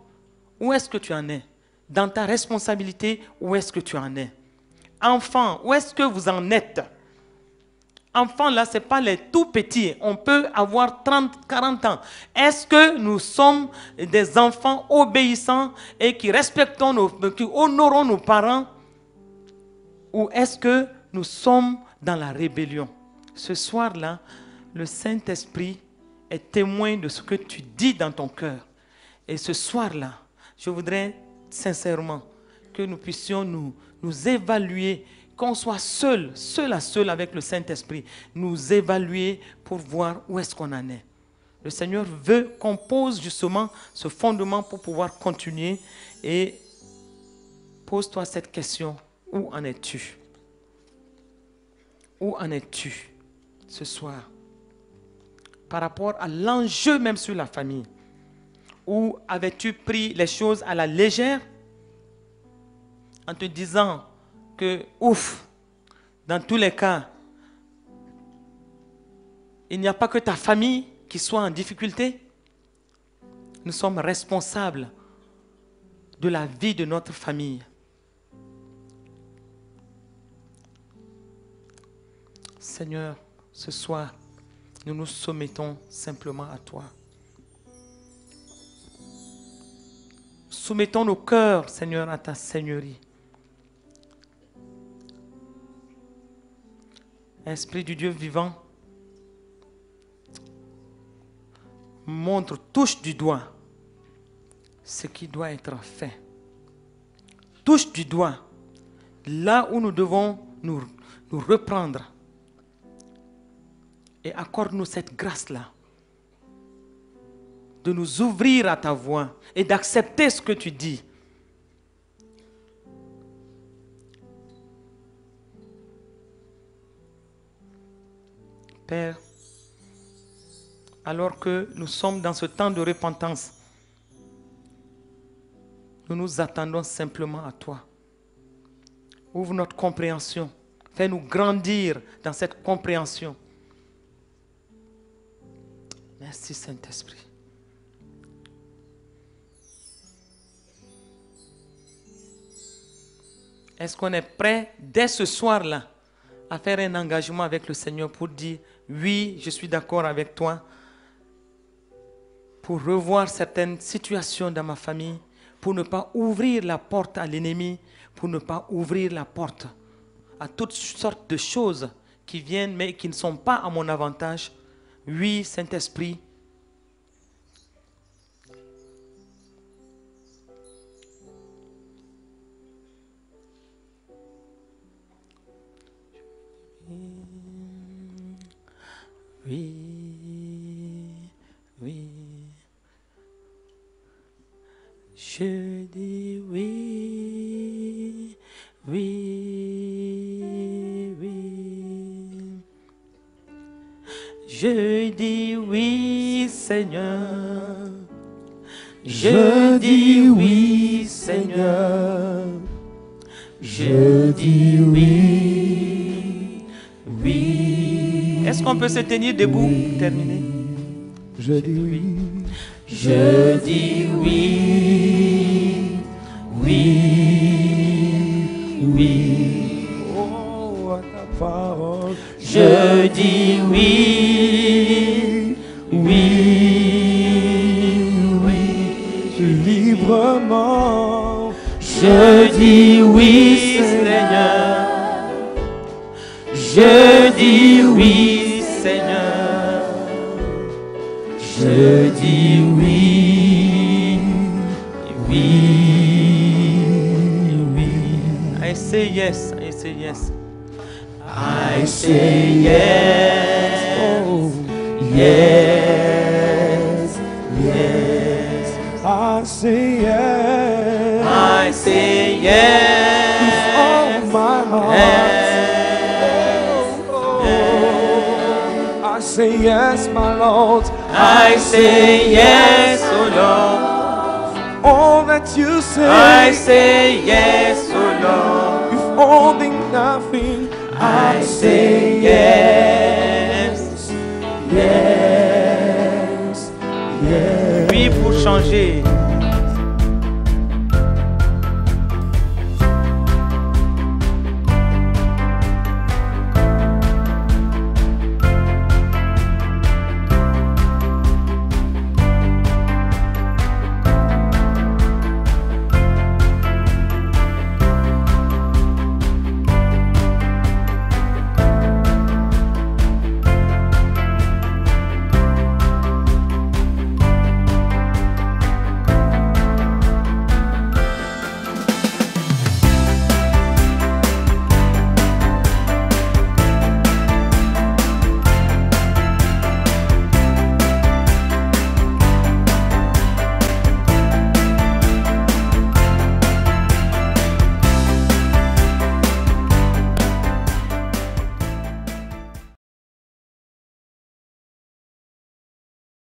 où est-ce que tu en es Dans ta responsabilité, où est-ce que tu en es Enfant, où est-ce que vous en êtes enfants là, ce pas les tout petits. On peut avoir 30, 40 ans. Est-ce que nous sommes des enfants obéissants et qui respectons nos, qui honorons nos parents? Ou est-ce que nous sommes dans la rébellion? Ce soir-là, le Saint-Esprit est témoin de ce que tu dis dans ton cœur. Et ce soir-là, je voudrais sincèrement que nous puissions nous évaluer qu'on soit seul, seul à seul avec le Saint-Esprit, nous évaluer pour voir où est-ce qu'on en est. Le Seigneur veut qu'on pose justement ce fondement pour pouvoir continuer et pose-toi cette question, où en es-tu Où en es-tu ce soir par rapport à l'enjeu même sur la famille Où avais-tu pris les choses à la légère en te disant que, ouf, dans tous les cas, il n'y a pas que ta famille qui soit en difficulté. Nous sommes responsables de la vie de notre famille. Seigneur, ce soir, nous nous soumettons simplement à toi. Soumettons nos cœurs, Seigneur, à ta Seigneurie. Esprit du Dieu vivant, montre, touche du doigt ce qui doit être fait. Touche du doigt là où nous devons nous, reprendre. Et accorde-nous cette grâce-là de nous ouvrir à ta voix et d'accepter ce que tu dis. Père, alors que nous sommes dans ce temps de repentance, nous nous attendons simplement à toi. Ouvre notre compréhension. Fais-nous grandir dans cette compréhension. Merci Saint-Esprit. Est-ce qu'on est prêt dès ce soir-là à faire un engagement avec le Seigneur pour dire oui, je suis d'accord avec toi pour revoir certaines situations dans ma famille, pour ne pas ouvrir la porte à l'ennemi, pour ne pas ouvrir la porte à toutes sortes de choses qui viennent mais qui ne sont pas à mon avantage. Oui, Saint-Esprit, Oui, oui. Je dis oui, oui, oui. Je dis oui, Seigneur. Je dis oui, Seigneur. Je dis oui. Est-ce qu'on peut se tenir debout Terminé. Je, dis oui. Je dis oui. Oui. Oui. Oh, ta parole. Je dis oui. Oui. Oui. Librement. Je dis oui, Seigneur. Je dis oui. say yes, oh. yes, yes. I say yes. I say yes. With all my heart. Yes. Oh, oh. I say yes, my Lord. I, say yes, oh Lord all that you say. I say yes, oh Lord. Withholding nothing. I say yes, yes, yes. Oui, pour changer.